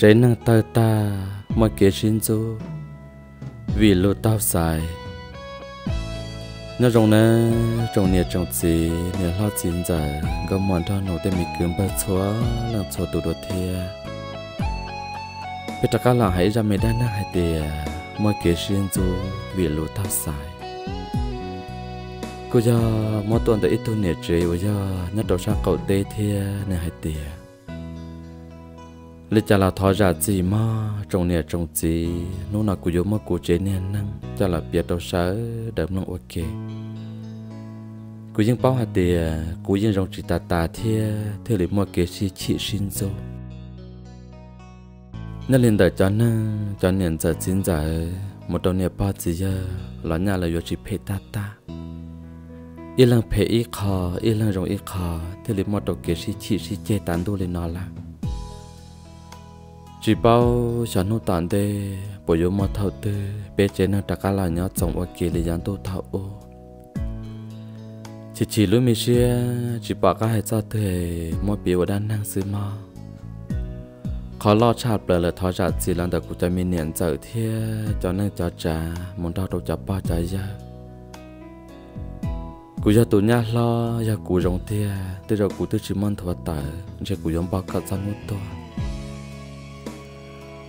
trái năng ta ta mà kia xin cho vì lô tao xài nó rong nè rong nè rong gì nè lo chín giờ Gom mòn thao nổ để mì cứng bát chúa làm chúa tụ đồ thia biết tất cả là hãy ra mẹ đa năng hãy tìa mọi kế xin chú vì lô tao xài cô giờ mỗi tuần đã ít thu nè chơi bây giờ nhất đầu sang cậu tê thia nè hãy tìa lịch cha là thọ giả gì mà trong nè trong gì nô nào cũng giống mà cố chế nè năng cha là biết đâu sợ đậm năng ok cố dân bảo hạt tiền cố dân rong chỉ tà tà thia thia lịch mua kế si chị xin dâu nên lên đợi cho nè cho nên giờ chín giờ một đầu nè ba gì giờ là nhà là yo chỉ phê ta ta ít lần phê ít khó ít lần rong ít khó thia lấy mua đầu kế si chị si chế tán đô lên nó là chỉ bao sản nó tản đê bộ yếu mà thầu tư bé chế nó đặc là nhớ chồng ở kia để dán tôi thầu ô chỉ chỉ lúc mình xia chỉ bảo các hệ cho thể mua biểu đang năng sư mà khó lo chạp bờ là thọ chạp chỉ lần đầu cũng cho mình nhận trợ thia cho nên cho trả muốn đau đầu cho ba trả ra cú cho tụi nhát lo giờ cú rong thia từ rồi cú tự chỉ mong thọ tờ giờ cú giống bao cả sang một tôi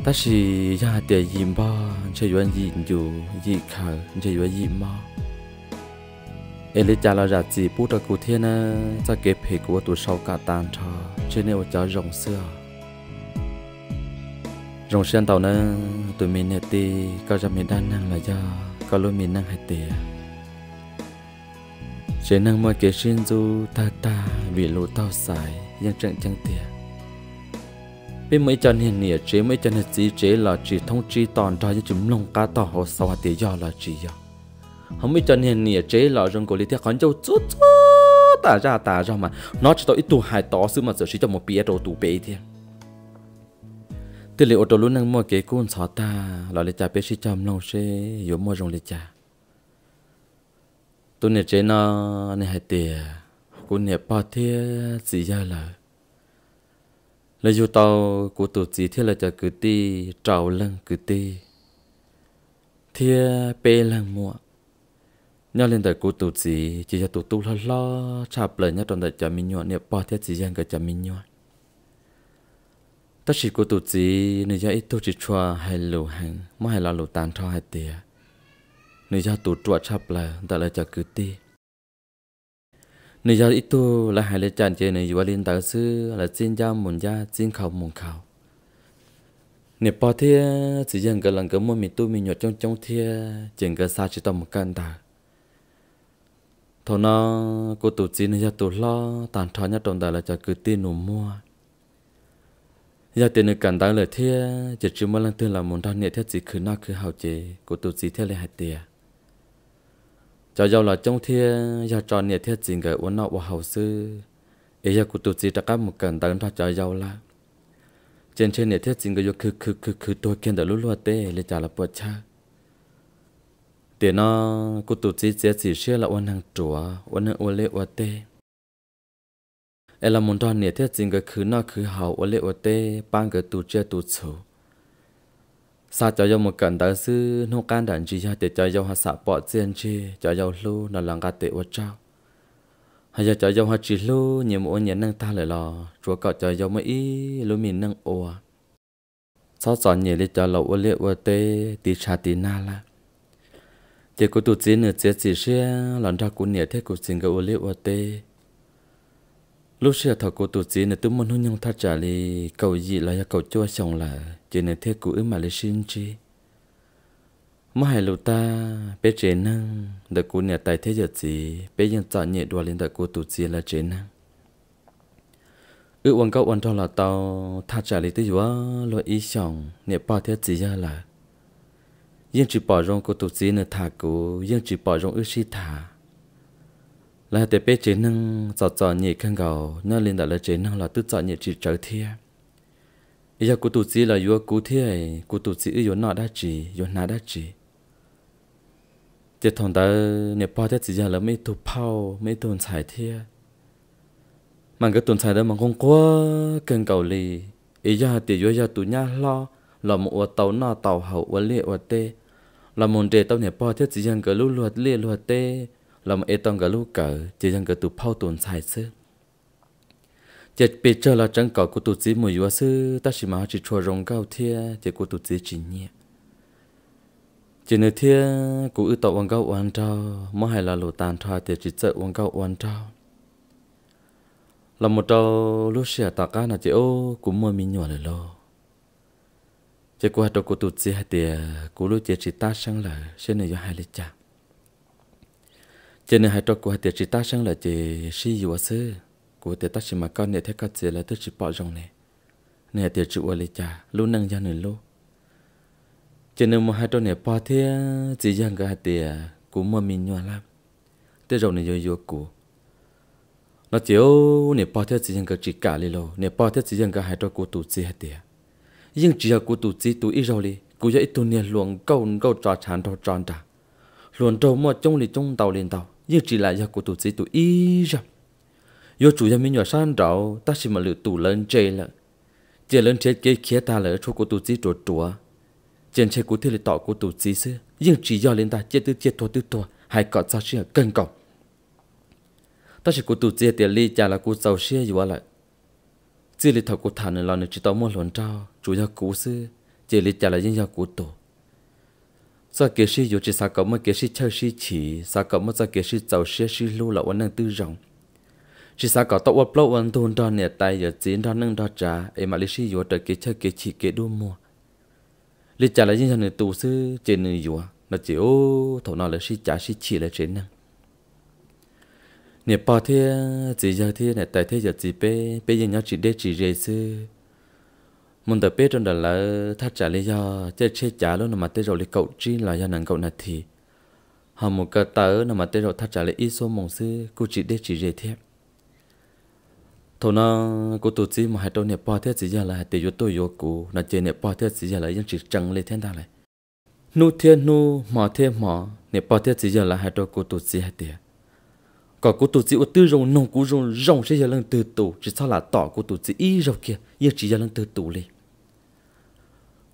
但是呀，得赢吧，这愿意就一口，这愿意吗？เอลิจาลาจัดจีปูตะกูเทียนะจะเก็บเพกว่าตัวชาวกาตานชาเชนเอวจะรงเสื้อรงเชียนเต่านะตัวมีเนตีก็จะมีด้านนั่งละยาก็รู้มีนั่งให้เตียเชนั่งมาเกชินจูตาตาวิลูเต้าสายยังเจังจังเตีย bé mấy chân hiền nè chế mấy chân hiền gì chế là chỉ thông chi toàn cho những chúng lông cá tỏ hồ sau thì do là chỉ do không mấy chân hiền nè chế là rừng cổ lý theo con châu chút chút ta ra ta ra mà nó chỉ tao ít tu hài tỏ sư mà giờ chỉ cho một bia đồ tù bể thì từ ô tô luôn năng mua kế cuốn xóa ta là lấy cha bé sĩ chăm lâu xe yếu mua rồng lấy cha tôi nè chế nó nè hai tiền cũng nè bao thế gì giờ là là dù tàu của tổ chỉ thiết là cho cứ ti trào lăng cứ ti thiết bê lăng mua nhớ lên đời của tổ chỉ chỉ cho tổ tu lo lo chạp lời nhớ trong đời cho mình nhọn niệm bỏ thiết chỉ riêng cái cho mình nhọn tất chỉ của tổ chỉ nơi cho ít tổ chỉ chua hay lù hàng mà hay là lù tàn cho hay tiề nơi cho tổ chua chạp lời đời là cho cứ ti nị giờ ít tu là hai lệ chàng chơi nị vừa liên tạo sư là xin gia muốn gia xin khẩu muốn khẩu nếu bỏ thia chỉ dân cái lần cái mua mình tu mình nhọt trong trong thia chuyện cái sa chỉ tâm một căn ta thọ nó cô tu chỉ nị giờ tu lo tàn thọ nhất trong đời là cho cứ tin nụ mua giờ tiền được cảnh đang lời thia chỉ chưa mua lần tiền là muốn thân nị theo chỉ cứ na cứ hậu chế cô tu chỉ theo lại hạt tiền cho giàu là trong thia giờ tròn nhiệt thiết chính cái uốn nọ và hậu sư ấy giờ cụ tụ chỉ tất cả một cần tấn thoát cho giàu là trên trên nhiệt thiết chính cái vô khứ khứ khứ khứ tôi kiên đã lút lút tê lấy trả là bớt cha tiền nó cụ tụ chỉ chỉ chỉ xia là uốn hàng chùa uốn hàng uốn lệ uốn tê ấy là muốn tròn nhiệt thiết chính cái khứ nọ khứ hậu uốn lệ uốn tê ban cái tụ chơi tụ sầu sa cho yo một cần tới sư nô can đàn chi ha để cho yo ha sạ bỏ tiền chi cho yo lu nó lang gạt tệ vật cha hay giờ cho yo ha chỉ lu nhiều mỗi nhận năng ta lại lò chúa cọ cho yo mới ý lu mình năng ồ sau giờ nhỉ đi cho lậu uất liệt uất tê tí cha tí na la chỉ có tụt chỉ nửa chỉ chỉ xe lần ra cũng nhỉ thế cũng xin cái uất liệt uất tê lúc xưa thọ cô tổ tiên là tôi muốn hôn nhau thắt trả li cầu gì là cầu cho chồng là trên này thế cũ mà lấy xin chi mà hai lũ ta bé trẻ năng đợt cô nhà tài thế giờ gì bé ยัง trả nhẹ đùa lên đợt cô tổ tiên là trẻ năng ư quan cao quan cho là tao thắt trả li tới vừa lo ý chồng nhà ba thế gì ra là yên chỉ bỏ rong cô tổ tiên là thả cô yên chỉ bỏ rong ước si thả ลาเตเป้เจนังจอดจอดเนี่ยขังเก่าเนื้อเลนดาเาเจนังลาตึ๊ดจอดเนี่ยจีเจ้าเทียอยากกูตุ้ดีลาอยู่กูเทียกูตุ้ดีอือยู่นอได้จีอยู่นาได้จี เจ็ดทองเตอร์เนี่ยพอจะจีจาแล้วไม่ทุบเผาไม่ทุนสายเทีย มันก็ตุนสายได้มันคงกว่าเกังเก่าเลยไอ้ยาเตียวยาตุ้ยาล้อเรามัวเต่าหน้าเต่าเห่าวันเลี้ยวเตเรามุนเดเต่าเนี่ยพอจะจีจังเกลือลวดเลี้ยวเต้ làm ê tông gà lũ cỡ chỉ dân gà tụ phao tuần xài sư chỉ bị cho là chẳng có của tụ chỉ mùi vua sư ta chỉ mà chỉ chua rồng cao thia chỉ của tụ chỉ chỉ nhẹ chỉ nơi thia của ư tọt quang cao quan trao mà hay là lỗ tàn thoa thì chỉ sợ quang gạo quan trao là một trâu lúc xia tạ cá là chỉ ô cũng mơ mi nhỏ lại lô. chỉ qua trâu của tụ chỉ hai tiề của lúc chỉ chỉ ta sang là sẽ nơi do hai lịch chả cho nên hai trâu của hai tiệt chỉ ta sang là chỉ si dùa sư của tiệt ta chỉ mà con này thấy các chị là tức chỉ bỏ rồng này này tiệt chủ ở lại cha luôn năng gia nên luôn cho nên mà hai trâu này bỏ thế chỉ giang cả hai tiệt cũng mà mình nhòa lắm thế rồng này dùa dùa của nó chiếu nè bỏ thế chỉ riêng cái chỉ cả li luôn, nè bỏ thế chỉ riêng cái hai trâu của tụ chi hai tiệt riêng chỉ là của tụ chi tụ ít rồi li cú giờ ít tụ nè luồng câu câu trò chán trò tròn trả, luồng trâu mua trông li trông tàu lên tàu nhưng chỉ là do của tụ sĩ tụ y rồi do chủ gia mình nhỏ san rào, ta chỉ mà lựa tụ lớn chơi là chơi lớn chơi kia khía ta lỡ cho của tụ sĩ trụ trụ chơi chơi của thế là tọ của tụ sĩ xưa nhưng chỉ do lên ta chơi tư chơi thua tư thua hay cọ sao chơi cân cọc ta chỉ của tụ sĩ tiền ly chả là của giàu xe gì vậy lại chỉ là thọ của thằng này là người chỉ tao mua luận trao chủ gia cũ xưa chơi là chả là dân gia cũ tổ sa kế sĩ dù chỉ sa cậu mà kế sĩ chơi sĩ chỉ sa cậu mà sa kế sĩ giàu sĩ sĩ lưu là vấn năng tư rộng chỉ sa cậu tao upload vấn thôn đó nè tay giờ chín đó nâng đó trả em mà lý sĩ dù trời kế chơi kế chỉ kế đua mua lý trả lại những thằng người tù sư trên người dù nó chỉ ô thầu nào là sĩ trả sĩ chỉ là trên năng nè bao thế chỉ giờ thế nè tại thế giờ chỉ pe pe giờ nhau chỉ để chỉ rề sư mình tập biết trong đó là thắt chặt lý do chế chế chả luôn mà tới rồi lý cậu chi là do nàng cậu nạt thì họ một cái tớ nó mà tới rồi thắt chặt lý ít số mong sư cô chỉ để chỉ dễ thiếp thôi nó cô tổ chức mà hai đầu nẹp bỏ thế gì giờ là hai cho tôi vô cụ nó chơi nẹp bỏ thế gì giờ là dân chỉ chẳng lấy thiên ta lại nu thiên nu mò thiên mò nẹp bỏ thế gì giờ là hai đầu cô tổ chức hai tiền có cô tổ chức ở tư rồng nông cú rồng rồng sẽ giờ lần từ tù chỉ sao là tỏ cô tổ chức y rồng kia giờ chỉ giờ lần từ tù liền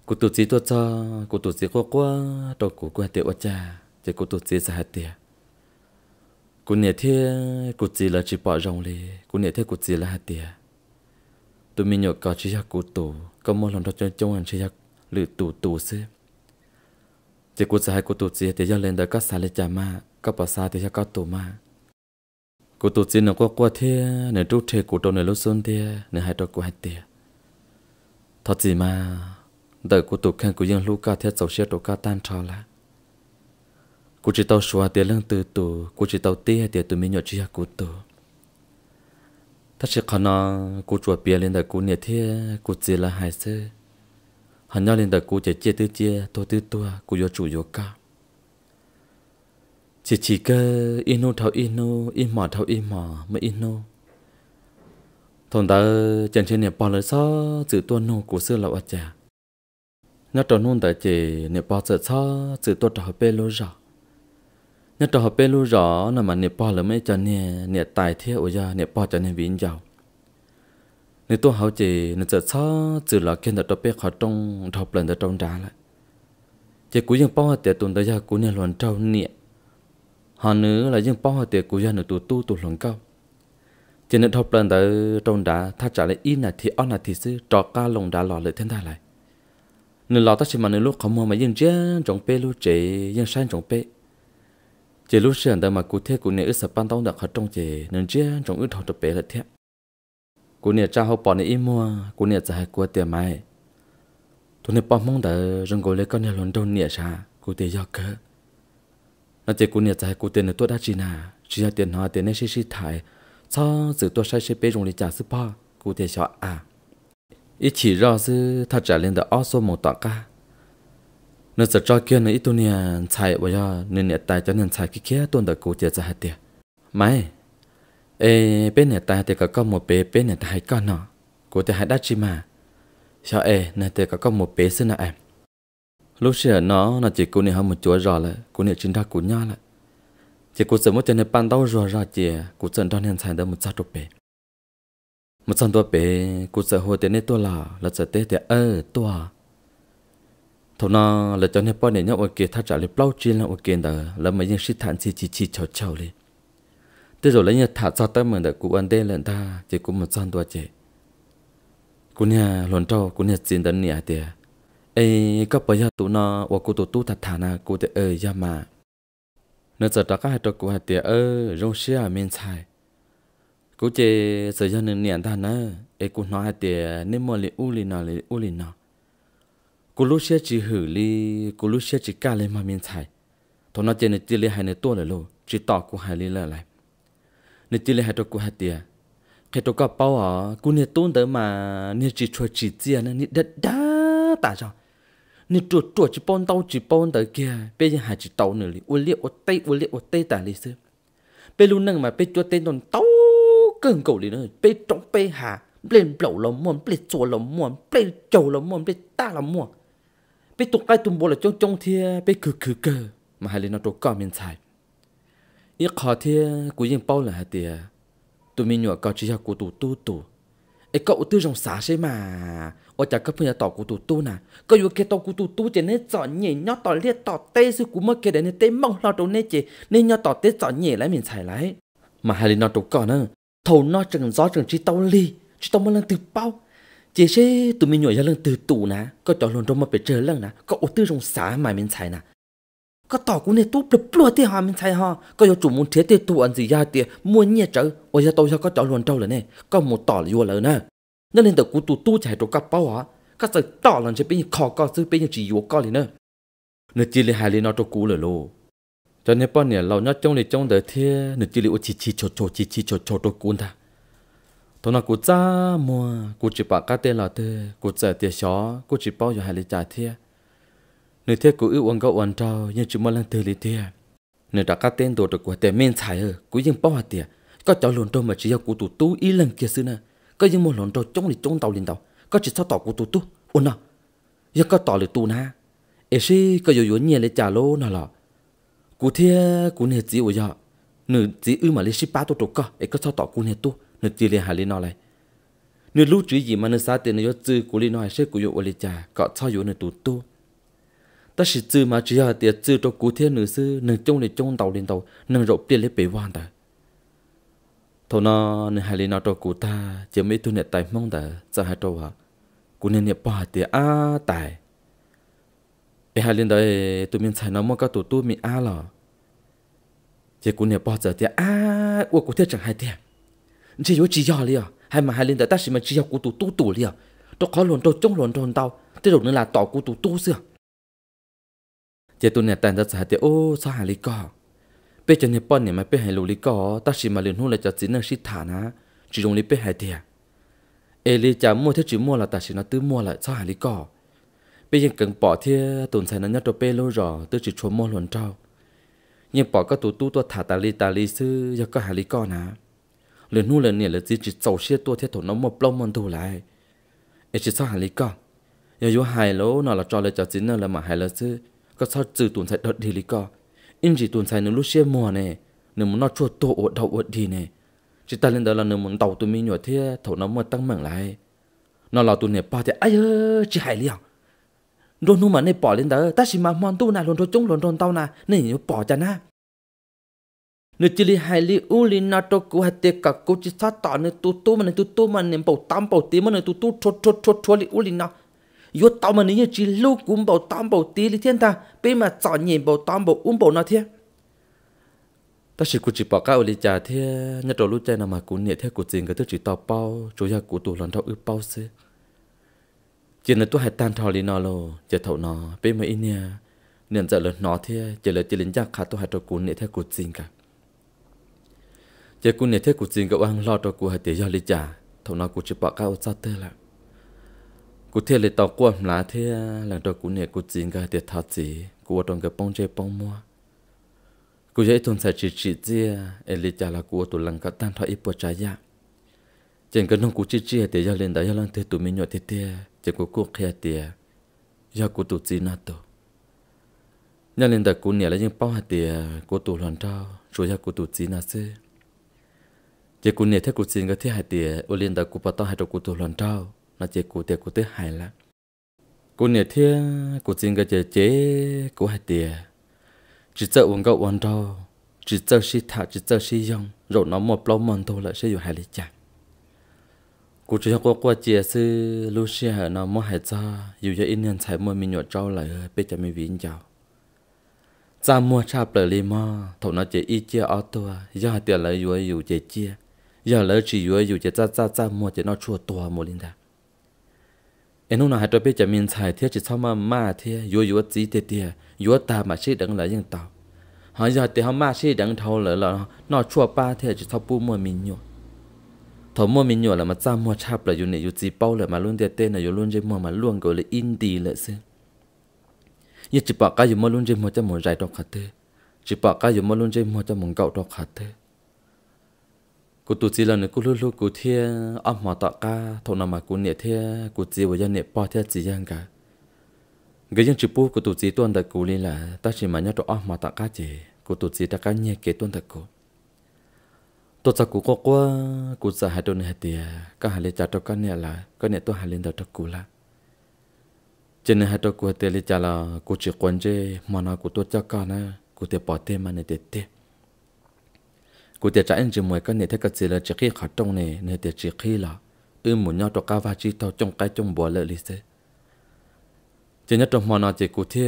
cụ tổ chức tổ cho cụ tổ chức qua qua tổ cụ qua tiệu cha chỉ cụ tổ chức sao tiệt cụ nhớ thế cụ chỉ là chỉ bỏ rong lì cụ nhớ thế cụ chỉ là hạt tiệt tụi mình nhớ có chỉ là cụ tổ có một lần đó cho chúng anh chỉ là lự tổ tổ xí chỉ cụ sai cụ tổ chức thì giờ lên đó có sai lên cha ma có bỏ sai thì giờ có tổ ma cụ tổ chức nó qua qua thế nè trúc thế cụ tổ nè lối xuân thế nè hai tổ cụ hạt tiệt thật gì mà đời của tụ khen của dân ca theo sầu xe tổ ca tan trò là cụ chỉ tàu xóa tiền lương từ tổ, cụ chỉ tàu tia tiền từ mình nhỏ chia của tù thật sự khó nó cụ chuột bia lên đời của nhiệt thế cụ chỉ là hài sơ hắn nhau lên đời cụ chỉ chia tư chia tổ tư tua cụ vô chủ vô ca chỉ chỉ cơ inu thâu inu in mỏ thâu in mỏ mới inu thôn ta chân trên nhà bỏ lời sao giữ tuôn nô của xưa là lão cha นตอนนเจเนปอจะซอตัวตเปโลรอนตอเปโลจอนมันเนปอเลยไม่จะเนี่ยเนี่ยตายเทียวยาเนปอจะเนวิญญาณในตัวเขาเจเนจะซอจืหลักเกณฑ์ตัวเปขอตรงทอปลนตัวตรงดาละเจกูยังป้อแต่ตัวยากูเนี่ยหลนเจ้าเนี่ยหอนื้อลยังป้อแต่กูยันตัวตู้ตัวหลงเก้าเจนทอปลนตัวตรงดาถ้าจะเลยอินาทีอนาทีซื้อจอกาลงดาหลอเลยเท่าไหร nên lo tất chỉ mà nên lúc không mua mà yên chén trong pe lúc chế yên sang trong pe chế lúc sáng đó mà cụ thể cụ này ít sập ban tao đặt hết trong chế nên chén trong ít thọ được pe là thế cụ này cha học bỏ này im mua cụ này trả hai của tiền mai tôi này bỏ mong đợi rằng gọi lấy con này lớn đâu nè sa cụ tiền do cơ. nó chế cụ này trả hai cụ tiền là tôi đã chi nà chỉ là tiền hoa tiền này xí xí thải sao sự tôi sai xí pe trong lấy trả sư pa cụ tiền cho à ít chỉ rõ dư thật trả lên được ó số một tọa ca nên sẽ cho kia nó ít tu nia chạy bây giờ nên nhà tài cho nên chạy kia kia tuần được cố chia ra hết tiệt mày ê bên nhà tài thì có con một bé bên nhà tài con nọ cố thì hãy đắt chi mà cho ê này thì có con một bé xưa nọ em lúc xưa nó nó chỉ cố nia hơn một chúa rồi lại cố nia chính ra cố nhau lại chỉ cố sớm một chân này ban đầu rồi ra chỉ cố chân đó nên chạy được một trăm chục bé một trăm tua bé cụ sợ hồ tiền này tua là là sợ tê thì ơ tua thầu nó là cho nên bọn này nhau ở kia thắt trả lấy bao chi là ở kia đó là mấy những sĩ thản chỉ chi chi chào chào đi thế rồi lấy nhà thả cho tới mình đã cụ ăn đây lần ta chỉ cũng một trăm tua chị cụ nhà lần trâu cụ nhà xin đến nhà tiề ấy có bây giờ tụi nó và cụ tụi tu thật thà na cụ thì ơi ya mà nó giờ đó các hai trò cụ hai tiề ơi, rong xia à, mình xài cô chị sử dụng nền niệm thằng á ấy cô nói thì nên mua lì u lì nào lì u lì nào cô lúc xưa chỉ hử li cô lúc xưa chỉ cả lên mà miên thải thôi nó chơi nè chơi lì hai nè tua lại luôn chỉ tỏ cô hai li lại lại nè chơi lì hai tôi cô hai tiề khi tôi có bao à cô nè tuôn tới mà nè chỉ chua chỉ chia nè nè đất đá tả cho nè chua chua chỉ bón tàu chỉ bón tới kia bây giờ hai chỉ tàu nữa li u lì u tây u lì u tây tả lì xưa bây lúc nâng mà bây chua tên tồn tàu 更狗里呢，被中被下，被老了么，被做了么，被走了么，被打了么，被 tục cái tụm bộ là trong trong thia, bị cứ cứ cơ mà hai lên nó trộn cao miền trái. Ý khó thia, cú bao là hạt tia, tụi mình nhỏ cao chỉ học của tụ tu tu. Ấy cậu tư trong xã thế mà, ở chả cấp nhà tỏ của tụ tu nè, cậu vừa kia tỏ của tụ tu chỉ nên chọn nhẹ nhót tỏ liệt tỏ tê sư cú mơ kia để tê mong lo trộn nên chỉ nên nhót tê chọn nhẹ lại miền trái lại mà hai lần nó trục còn nữa thầu nó chẳng gió chẳng chi tao li chi tao mới lần từ bao chỉ sẽ tụi mình nhồi ra lần từ tủ nè có chọn lần trong mà phải chơi lần nè có ô tư trong xã mà mình xài nè có tỏ cũng này tốt được plua thì họ mình xài họ có yêu chủ muốn thế thì tụ ăn gì ra thì muốn nhẹ chở ôi giờ tôi giờ có chọn lần trâu rồi nè có một tỏ là vua lớn nè nên nên tụi cũng tụ tu chạy trong các bao hả các sợi tỏ lần sẽ bên khó có sự bên chỉ vua có liền nè nên chỉ là hai lần nó trong cũ rồi luôn cho nên bọn này, lâu nhất trong này trong đời thế nửa chỉ liu chỉ chỉ chột chột chỉ chỉ chột chột đôi cuốn ta thôi nó cú cha mua cú chỉ bảo cái tên là thế cú trả tiền xó cú chỉ bảo cho hai lý trả thế nửa thế cú ưu ăn gạo ăn trâu nhưng chỉ mua lần thứ lý thế nửa đã cái tên đồ được của tiền men xài ở cú nhưng bảo hạt tiền có cháu lồn trâu mà chỉ yêu cú tụ tú ý lần kia xưa nè có nhưng mua lồn trâu trong này trong tàu liền tàu có chỉ sao tàu cú tụ tú ôn nào giờ có tàu liền tụ na ấy có dù dù nhẹ lấy trả lô nào lọ cú thia cú nè chỉ ủi giờ nửa chỉ ư mà lấy ship ba tô trục cơ ấy có sao tỏ cú nè tu nửa chỉ liền hà lên nó lại nửa lúc chữ gì mà nửa sáng tiền nửa chữ cú lên nó hay sẽ cú yêu ủi cha có sao yêu nửa tu tu ta chỉ chữ mà chỉ là tiền chữ cho cú thia nửa sư nửa trông nửa trông tàu lên tàu nửa rộp tiền lấy bể quan ta thầu nó nửa hà lên nó cho cú ta chỉ mấy tu nè tài mong ta cho hai trâu hả cú nè nè ba tiền á tài ai hà lên đấy tụi mình xài nó mong các tụi tụi mình a lò à, à? chị cũng nè bao giờ thì a ô cũng thiết chẳng hai tiền chỉ có chỉ do liền hay mà hà lên đấy ta chỉ mà chỉ do của tụi tụi tụi liền tôi có luôn tôi trông luôn tròn tao thế rồi nữa là tỏ của tụi tụi xưa chị tụi nè tàn ra xài thì ô sao hai lý co bây giờ nè bao nè mà bây hai lù lý co ta chỉ mà liền hôn là cho chị là sĩ thả ná chỉ dùng lý bây hai tiền Eli chả mua thiết chỉ mua là ta chỉ nó tứ mua lại sao hai lý co bây giờ cần bỏ thì tồn xài nó nhát cho pê lô rò tôi chỉ trốn mua luận trao nhưng bỏ các tù tu tôi thả tà li tà li sư do các hà lý con à lần nu lần nè là chỉ chỉ sầu xe tôi theo thổ nó một lông mòn thù lại ấy chỉ sao hà lý con giờ vô hài lỗ nó là cho lời cho chính nó là mà hài là sư có sao trừ tồn xài đợt đi lý con in chỉ tồn xài nó lúc xe mùa nè nếu muốn nó chua tổ ổn đầu ổn đi nè chỉ ta lên đó là nếu muốn đầu tụi mình nhỏ thế thổ nó mà tăng mảng lại nó là tụi nè bỏ thì ai ơi chỉ hài liệu luôn nu mà này bỏ lên đó ta chỉ mà mòn tu na luôn rồi chung, luôn rồi tao na này bỏ cho na nếu chỉ li hai li u li na to cú hạt tiệt cả cú chỉ sát tỏ nơi tu tu mà nơi tu tu mà nên bảo tam bảo tí mà nơi tu tu chốt chốt chốt chốt li u li na yo tao mà nếu chỉ lu cũng bảo tam bảo tí li thiên ta bây mà chọn nhìn bảo tam bảo um bảo na thiên ta chỉ cú chỉ bỏ cái u li cha thiên nhất đầu lúc chơi nào mà cú niệm thế cú tiền cái thứ chỉ tao bao chủ gia cú tu lần thao ư bao xí chỉ là tôi hãy tan thò lên nó lô chờ thầu nó bé mới in nha nên giờ lớn nó thế chờ lớn chỉ lên giặc khá tôi hãy cho cún để theo cột xin cả chờ cún để theo cột xin cậu ăn lo cho cuốn hãy để do lý trả thầu nó cuốn chụp bọ cao sát tơ là cuốn thế lấy tàu cuốn lá thế là cho cún nệ cột xin cả để tháo gì ở trong cái bông chơi bông mua cuốn dễ thôn sai chỉ chỉ chia e lý trả là cuốn tụi lần cả tan thọ ít bỏ trái ya chẳng cần nông cuốn chỉ chia để do lên đã do lên thế tụi mình nhọ thế thế chỉ có cuộc kia tiề do của tụt gì nato nhân lên đặc của nhà là những bao hạt tiề của tụt loạn trao rồi do của tụt gì nato chỉ của nhà thế của xin cái thứ hạt tiề ô liên đặc của bắt tao hai hạt của tụt loạn trao là chỉ của tiề của thứ hai là, của nhà thế của xin cái chế chế của hạt tiề chỉ sợ uống gạo uống trao chỉ sợ si thả chỉ sợ si yong rồi nó một lâu mòn thôi là sẽ hai lít chẳng กูจะก็กว่าเจียซื้อลูเชียเนาะมอหายจ้าอยู่ยาอินเงินใช้มวยมีหนวดเจ้าไหลเปจะไม่วิ่งเจ้าจ้ามัวชาเปลือลีมอถนเจียอีเจียออตัวยาเตียเลยยัวอยู่เจียเจียยาเลยจียัวอยู่เจียจ้าจ้าจ้ามัวเจียนอชั่วตัวมัวลินดาเอ็นนู่นหายตัวเปจะมีนใช้เทียจิตชอบมามาเทียยัวยัวจีเตียเตียยัวตามาชีดังเลยยังต่อหายาเตียเขามาชีดังเท่าเลยแล้วนอชั่วป้าเทียจิตชอบปูมัวมีหนวด thổ mua mình nhựa là mà cha mua chạp là dù này dù chỉ bao là mà luôn tiền tên là dù luôn chơi mua mà luôn gọi là in đi là xem như chỉ bảo cái dù mà luôn chơi mua cho một giải đọc hạt thế chỉ bảo cái dù mà luôn chơi mua cho một cậu đọc hạt thế cụ tụ chỉ là nữa cụ luôn luôn cụ thia âm hòa tạ ca mà cụ nhẹ thia cụ chỉ với dân nhẹ bao thia chỉ giang cả cái dân chỉ bu cụ tụ chỉ tuân đặc cụ lên là ta chỉ mà nhớ cho âm hòa tạ ca chỉ chỉ tạ ca nhẹ kế tuân đặc cụ tôi cho cụ có quá cụ sợ hai đôi này thì các hà lê trả cho các nhà là các nhà tôi hà lê đỡ cho cụ là cho hai đôi cụ thì lê trả là cụ chỉ quan chế mà nó cụ tôi cho các nó cụ thì bỏ thêm mà này để tiếp cụ thì trả anh chỉ mười các nhà thấy các gì là chỉ khi khát trong này này thì chỉ khi là ư muốn nhau cho các vợ chỉ tao trong cái trong bỏ lợi lý thế cho nhất trong mà nó chỉ cụ thì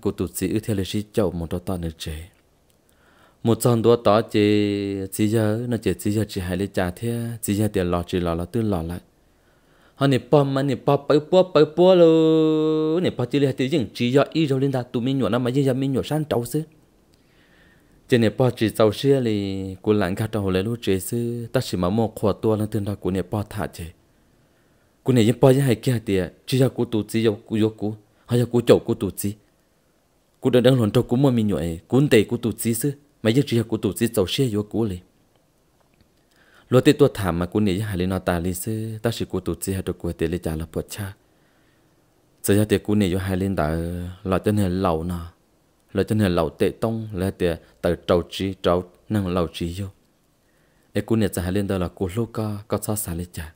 cụ tụt sĩ ư theo lê chỉ chậu một đôi ta nữa chơi một trăm đó đó chỉ chỉ giờ nó chỉ chỉ giờ chỉ hai lấy trả thế chỉ giờ tiền lọ chỉ lọ là tư lọ lại họ nè bom mà nè bom bảy búa bảy búa lô nè bom chỉ là tự nhiên chỉ giờ ít rồi lên ta tụi mình nhổ nó mà giờ mình nhổ sang trâu xứ chỉ nè bom chỉ trâu xưa thì cô lạnh cả trâu lấy lúc chế xứ ta chỉ mà mua khoa tua lên tương đó của nè bom thả chế cô nè những bom hai hay kia thì chỉ giờ cô tụt chỉ giờ cô vô cô hay giờ cô chậu cô tụt chỉ cô đang đang lòn trâu cô mua mình nhổ ấy cô tệ cô tụt chỉ xứ mà giấc riêng của tổ chức giàu xe yếu cũ lì lo tê tôi thảm mà của nị hà lì nó ta lì sư ta chỉ của tổ chức hà được của tiền lì trả là bột cha giờ giờ tiền của nị yếu hà lì đã lo chân nên lẩu nà lo chân nên lẩu tệ tông là tiền từ trầu trí trầu năng lẩu trí yếu ê của nị giờ hà lì đó là của lúc ca có sao xả lì trả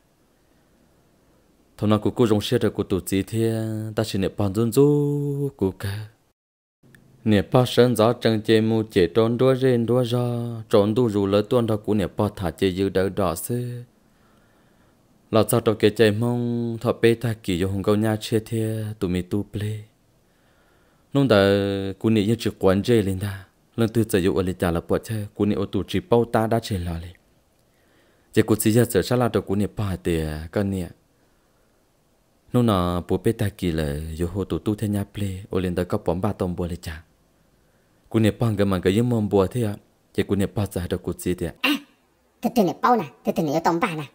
thằng nào của cô dùng xe được của tổ chức thế ta chỉ nị bàn dân rú của cả nè ba sơn gió chân chê mu chê trốn đua rên đua ra trốn đu rù lỡ tuôn đó của nè ba thả chê dư đỡ đỏ xê lọt sao trò kê chê mong thọ bê ta kỳ vô hồng câu nha chê thê tụ mì tu plê nông đờ của nè như chữ quán chê lên ta lần tư giờ dụ ở lì chả là bọt chê của nè ô tụ chỉ bao ta đã chê lò lì chê của xí giờ sợ sát la trò của nè ba tề con nè nông nọ bố bê ta kỳ là vô hồ tụ tu thê nha plê ô lên đờ có bóng ba tông bùa lì chả กูเนี่ยปังกันมันก็ยังมองบัวเทียจะกูเนี่ยป้าจะให้กูจีเดียอ่ะเธอเนี่ยเป้านะเธอเนี่ยต้องป้านะ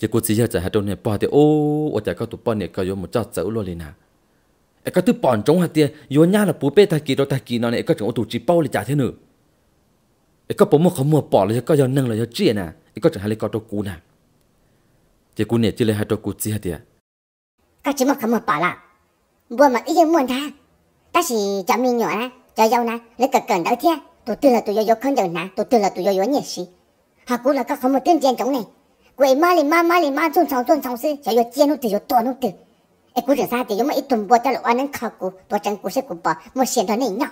จะกูจีจะให้ตัวเนี่ยป้าเดียโอ้โอ้แต่ก็ตัวป้าเนี่ยก็ยังมุจ้าเจ้าล้วนเลยนะไอ้ก็ตัวป้อนจงหัดเดียโยนย่าละปูเป้ตะกี้เราตะกี้นั่นไอ้ก็จงตัวจีเป้าเลยจ่าเท่านึงไอ้ก็ผมว่าเขามัวป้อนเลยก็ยังนั่งเลยยังเจี๊ยนะไอ้ก็จะให้เลยก็ตัวกูนะจะกูเนี่ยจะเลยให้ตัวกูจีเดียก็จะมัวเขามัวป้อนละบัวมันอีกยังมัวท่า ta chỉ cho mình nhỏ na cho giàu na lấy cả cần đỡ thia tụi tư là tụi yo yo không giàu na tụi tư là tụi yo yo nhẹ xí hà cú là các không một tên tiền chống này quậy ma lì ma ma lì ma chôn chóng chôn chóng xí cho yo chia nút từ yo to nút từ ấy cú chẳng sao thì yo mà ít tuần bữa ta lộ anh ăn khao cú tôi chẳng cú sẽ cú bỏ một xiên đó này nhau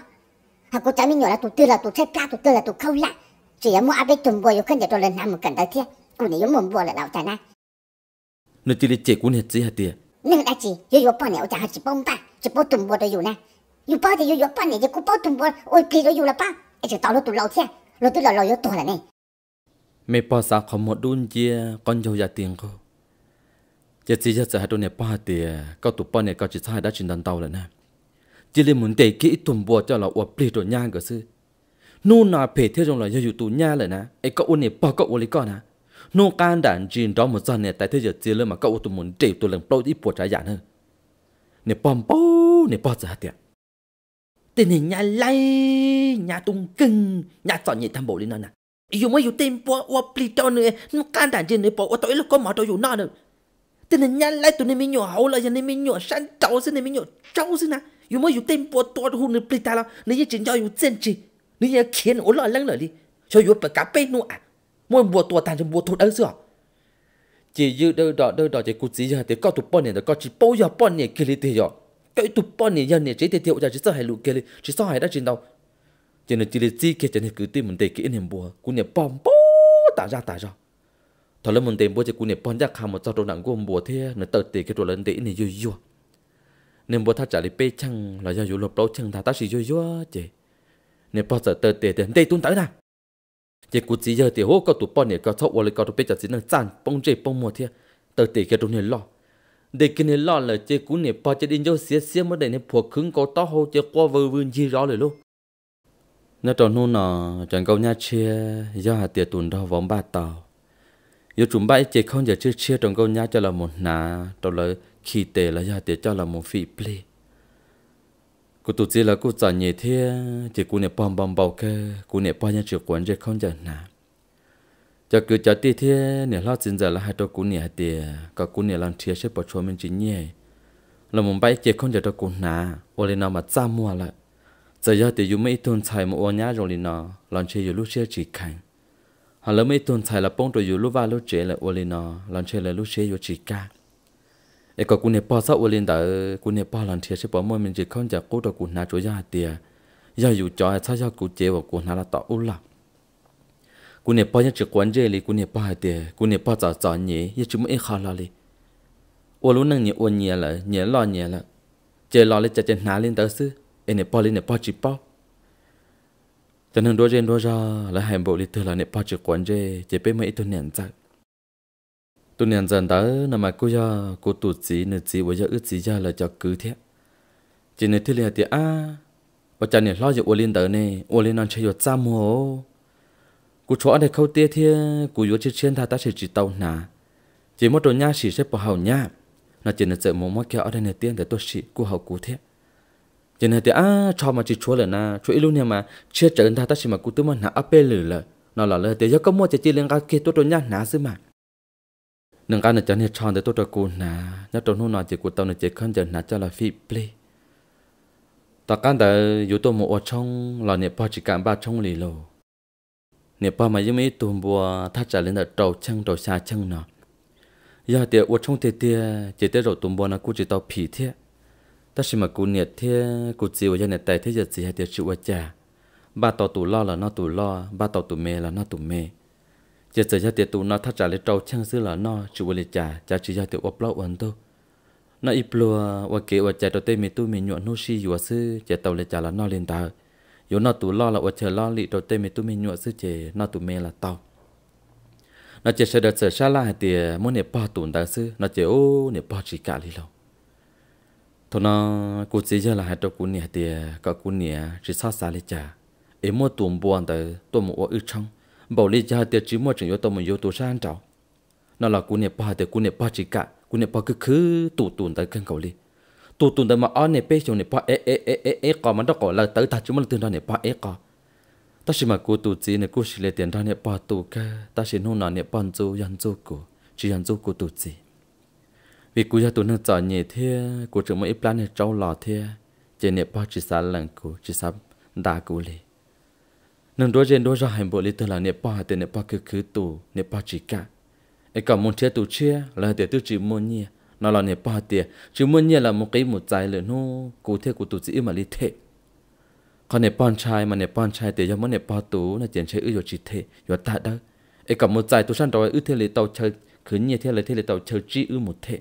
hà cú cho mình nhỏ là tụi tư là tụi chết ca tụi tư là tụi khâu lạ chỉ là mua áp tuần bữa yo không để tôi lần nào một cần đỡ thia cú này yo muốn bữa là lão ta na nó chỉ để chế cú hết gì hết tiệt nâng đã chỉ yo yo bỏ này ông ta chỉ bông ba chỉ bỏ tuần bữa đó yo na 有包的有药包呢，就古包同包，我皮都有了吧，哎，就到了都老天，老都老老有多了呢。mẹ bỏ sao không một đun chia con dâu gia tiền cô giờ chỉ giờ giờ hai đôi này bỏ tiền câu tụ bỏ này câu chỉ sai đã chuyển đàn tàu rồi chỉ lên muốn để kỹ tuần bùa cho là uổng bì đồ nhang cơ sư nô nà phê thế trong là giờ nhà rồi nè ấy cậu này bỏ cậu lấy con nè nô can đàn chuyện đó một giờ này tại thế giờ chỉ lên mà cậu tụ muốn để tụ lần bao ít bùa trả giả hơn nè bom bao nè bỏ ra tiền tình hình nhà lay nhà tung cưng nhà chọn nhị tham bộ lên nè dù mới dù tìm bỏ bỏ pli cho nữa nó can đảm trên này bỏ tối lúc có mở tôi dù nó nữa tình hình nhà lay tụi này mình nhỏ hậu là giờ này mình nhỏ sẵn cháu xin này mình nhỏ cháu xin nè dù mới dù tìm bỏ tôi hôn nữa pli ta lo nếu như chính cho dù chân chỉ nếu như khiến ổn lo lắng rồi đi cho dù bật cá bê nữa à mỗi mùa tuổi tàn cho mùa thuốc ớt rồi chỉ dư đôi đỏ đôi đỏ chỉ cút gì giờ thì có tụi bọn này là có chỉ bao giờ bọn này kia lý thì rồi cái tụp bọn này dân này chế thể thiệu ra chỉ sợ hay lụ kia đi chỉ sao hay đã chỉ đâu cho nên chỉ là chỉ kia cho nên cứ tin mình để kỹ niệm bùa cú niệm bom bố tả ra tả ra thằng lâm mình tìm bùa cho cú niệm bom ra khám một sao đồ nặng của ông bùa thế nó tật tệ cái đồ lớn tệ này vui vui nên bùa thắt trả lại bê chăng là do dù lộp đâu chăng thà ta chỉ vui vui chứ nên bao giờ tật tệ thì đây tuôn tới nào chỉ cú chỉ giờ thì hố cái tụp bọn này cái thóc hoặc là có tụp bê chả chỉ năng chăn bông chế bông mùa thế tật tệ cái đồ này lo để kinh hình lo là chơi cú này bỏ chơi đi vô xía xía mới để này phù cứng cầu to hô chơi qua vư vươn gì rõ rồi luôn nó tròn nô nọ chẳng câu nha chia do hạt tiệt tùn đo vòng ba tàu giờ chúng bay chơi không giờ chưa chia tròn câu nha cho là một nà tròn lời khi tệ là do hạt tiệt cho là một phi play cô tụt chỉ là cô trả nhẹ thế chỉ cô này bom bom bầu kê, cô này bao nhiêu triệu quán chơi không giờ nà cho cứ cho tí thế nè lo xin giờ là hai đôi cú nè thì có cú nè làm chia sẽ bỏ cho mình chính nhé là muốn bay chơi không cho tôi cũng nà ô lên nào mà ra mua lại giờ giờ thì dùng mấy tuần xài một ô nhá rồi lên nó làm chơi dùng lúc chơi chỉ cảnh họ lấy mấy tuần xài là bông rồi dùng lúc vào lúc chơi là ô lên nó làm chơi là lúc chơi dùng chỉ cả ấy có cú bỏ sao ô lên đó bỏ làm chia sẽ bỏ mua mình chỉ không cho cú đôi cú nà chỗ giờ thì giờ dùng cho sao giờ cú chơi và cú nà là tao u lắm กูเนี่ยป้ายังจะกวนเจลีกูเนี่ยป้าเตะกูเนี่ยป้าจ๋าจ๋าเนี่ยยังจะไม่เอ็ขาลาเลยว่ารู้นั่งเนี่ยอ้วนเนี่ยละเนี่ยรอเนี่ยละเจรอเลยจะเจหนาเล่นเตอซื้อเอ็เนี่ยป้าเล่นเนี่ยป้าจีป้าแต่หนึ่งด้วยเจนด้วยจ้าแล้วแฮมบอกลิเตอร์ละเนี่ยป้าจะกวนเจเจไปไม่ตัวเนี่ยจักตัวเนี่ยจันเตอร์นั่นมากูยากูตุจีเนื้อจีว่าจะอึดจียาละจะกือเทะจีเนื้อที่เลียเตะอ้าว่าจะเนี่ยรอจะอ้วนเล่นเตอร์เนี่ยอ้วนเล่นนั่นใช้ยศจ้ามัว Cú chó anh khâu tia thì cú yếu chiếc chiến tha ta sẽ chỉ tàu nà. Chỉ một đồ nha chỉ sẽ bỏ hậu nha. Nó chỉ là sợ mong mong kéo ở đây này tiên để tôi sĩ cú hậu cú thế. Chỉ là thì à cho mà chỉ chúa là na chúa luôn nè mà chia trở tha ta chỉ mà cú tư mà nà áp bê lử lợ. Nó là lời thì do có mua chỉ chỉ lên cái kia tôi đồ nha nà xứ mà. Nâng cái này chẳng hề tròn để tôi đồ cú nà. Nhớ trốn hôm nọ chỉ cú tàu này chỉ không chờ nà cho là phi ple Tòa can đã yếu một ở là nè bỏ chỉ cảm ba trong lì lầu nè ba mà yếm tùm bùa thắt trả lên là trầu chăng trầu xa chăng nọ giờ thì uất trong tiệt tiệt chỉ tiệt rồi tùm bùa nó cũng chỉ tao phì thế ta xem mà cú nhiệt thế cú chịu giờ nè tài thế giờ chỉ hay tiệt chịu cha ba tàu tù lo là nó tù lo ba tàu tù mê là nó tù mê giờ giờ giờ thì tụ nó thắt trả lên trầu chăng xưa là nó chịu lên cha cha chỉ giờ thì uất lo uẩn đâu nó ít lo và kế và cha đầu tiên mình tu mình nhuận nô si vừa xứ giờ tàu lên cha là nó lên tàu yo nó tụ lo là ở chờ lo lì đầu tiên mình tu mình nhụa sư chế nó tụ mê là tao nó chỉ sợ đợt sợ xa la thì muốn nè bỏ tụ đa sư nó chỉ ô nè bỏ chỉ cả lì lâu thôi nó cú chỉ giờ là hai đầu cú nè thì có cú nè chỉ xa xa lì chả em mua tụ buồn tới tụ mua ở trong bảo lì chả thì chỉ mua chỉ yo tụ mua yo tụ san trào nó là cú nè bỏ thì cú nè bỏ chỉ cả cú nè bỏ cứ cứ tụ tụ tới cân cầu lì tụ tụ mà ở này bây giờ này pa ế ế ế ế ế có mà đâu có là tới ta chúng mình tiền đó này pa ế có ta chỉ mà cô tụ chỉ này cô chỉ lấy tiền đó này pa tụ cả ta chỉ nô nào này bàn chỗ yan chỗ cô chỉ yan chỗ cô tụ chỉ vì cô gia tụ nó trả nhẹ thế cô chỉ mới plan này trâu lò thế chỉ này pa chỉ sáng lần cô chỉ sáng đa cô lì nên đôi diện đôi ra hành bộ lý tưởng là này pa tiền này pa cứ cứ tụ này pa chỉ cả ai cả muốn chia tụ chia là để tụ chỉ muốn nhẹ nó là nè ba tiệt chứ muốn như là một cái một trái lửa nó cụ thể cụ tụ chỉ mà lý thế còn nè bọn trai mà nè bọn trai thì do muốn nè ba tú là tiền chơi ư rồi chỉ thế rồi ta đó ấy cả một trái tôi sẵn rồi ư thế lấy tàu chơi cứ như thế lấy thế lấy tàu chơi chỉ ư một thế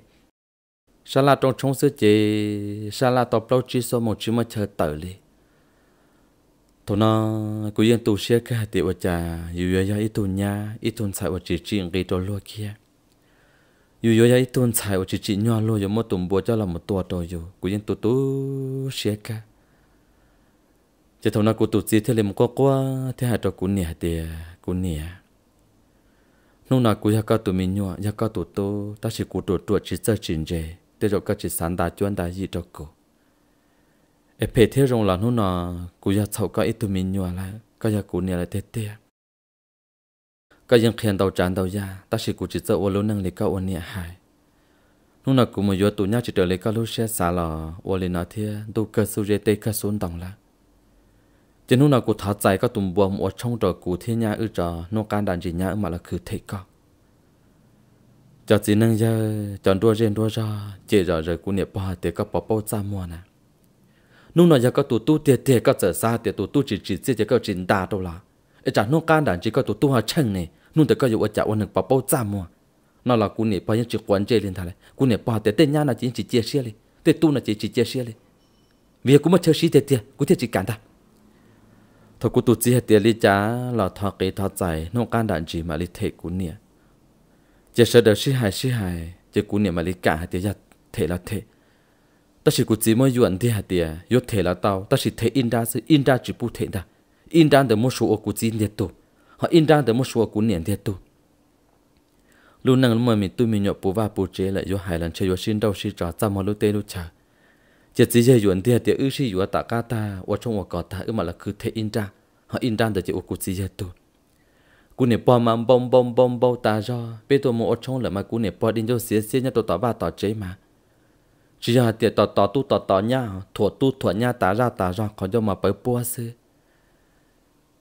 sa la trong trong sơ chế sa la tàu plau chỉ số một chỉ mà chơi tờ li thô nó yên tu xe cái tiệt ở trà yêu yêu yêu ít tu ít tu sai ở chỉ chỉ người đó luôn kia อยู่อยู่ยัยตุนใส่โอจิจิยอนลอยมอตุ่มบัวเจ้าเราหมดตัวตัวอยู่กูยังตัวตัวเสียกะจะทำนากูตุจีเทเลมก็กว่าเทหาตัวกูเนี่ยเตียกูเนี่ยนู่นน่ะกูอยากก็ตัวมีนัวอยากก็ตัวโตแต่สิกูตัวตัวจิตเจ้าจินเจเดี๋ยวก็จิตสันดาจวนดายีตัวกูเอเพเทรงหลานนู่นน่ะกูอยากเช่าก็ไอตัวมีนัวแล้วก็อยากกูเนี่ยเลยเตี้ย cái dân khiển tàu tràn tàu ra ta chỉ cụ chỉ sợ ô lô năng lý cao ô nhẹ hại lúc nào cũng mới vô tụ chỉ trở lấy cao lô xe xả lò ô lê nó thia tu cơ su dê tê cơ xuống đồng là trên lúc nào cụ thả chạy các tụm buồm ở trong trò cụ thiên nhà ư trò nô can đàn chỉ nhà mà là cứ thấy có cho chỉ năng giờ chọn đua riêng đua ra chỉ rõ rồi cụ niệm bỏ tiệt các bỏ bao ra mua nè lúc nào giờ các tụ tu tiệt tiệt các trở xa tiệt tụ tu chỉ chỉ tiệt các chỉ đà đâu là ai chả nô can đàn chỉ có tụ tu hà chân này nô tới có dụ ai chả ôn được bảo bao trăm mua nó là cú nể bao nhiêu chuyện quan chơi lên thà này cú bao tế tên nhá là chỉ chỉ chia sẻ lên tên tu là chỉ chỉ chia sẻ lên vì cú mất chơi sĩ tế tiền cú thiết chỉ cản ta thôi cú tu chỉ hết tiền lý chả thọ kế thọ giải nô can đàn chỉ mà lý thể cú nể chỉ sợ đời sĩ hài sĩ hài chỉ cú nể mà lý cả hết tiền là thể ta chỉ cú chỉ mới yuan thì hạt tiền yết thể là tao ta chỉ thể in ra in ra chỉ bu thể ta in ran de mo shu o ku chi ne tu ha in ran de mo shu o niệm nian de tu lu nang mo mi tu mi nyo pu va pu lại, la hai lần chơi yo shin dau shi cha cha mo lu tê lu cha che chi chơi yuan de de ư shi yu ta ka ta wa chong wa cọ ta ư mà là cứ thế in ra họ in ran de chỉ o ku chi ye tu cú nè bò mà bom bom bom bông ta cho biết tôi mua trong là mà cú nè bò đi cho xía xía nhá tôi tạ ba tạ chế mà chỉ là tiệt tỏ tỏ tu tỏ tỏ nhá thuở tu thuở nhá ta ra ta ra còn cho mà bơi bùa xưa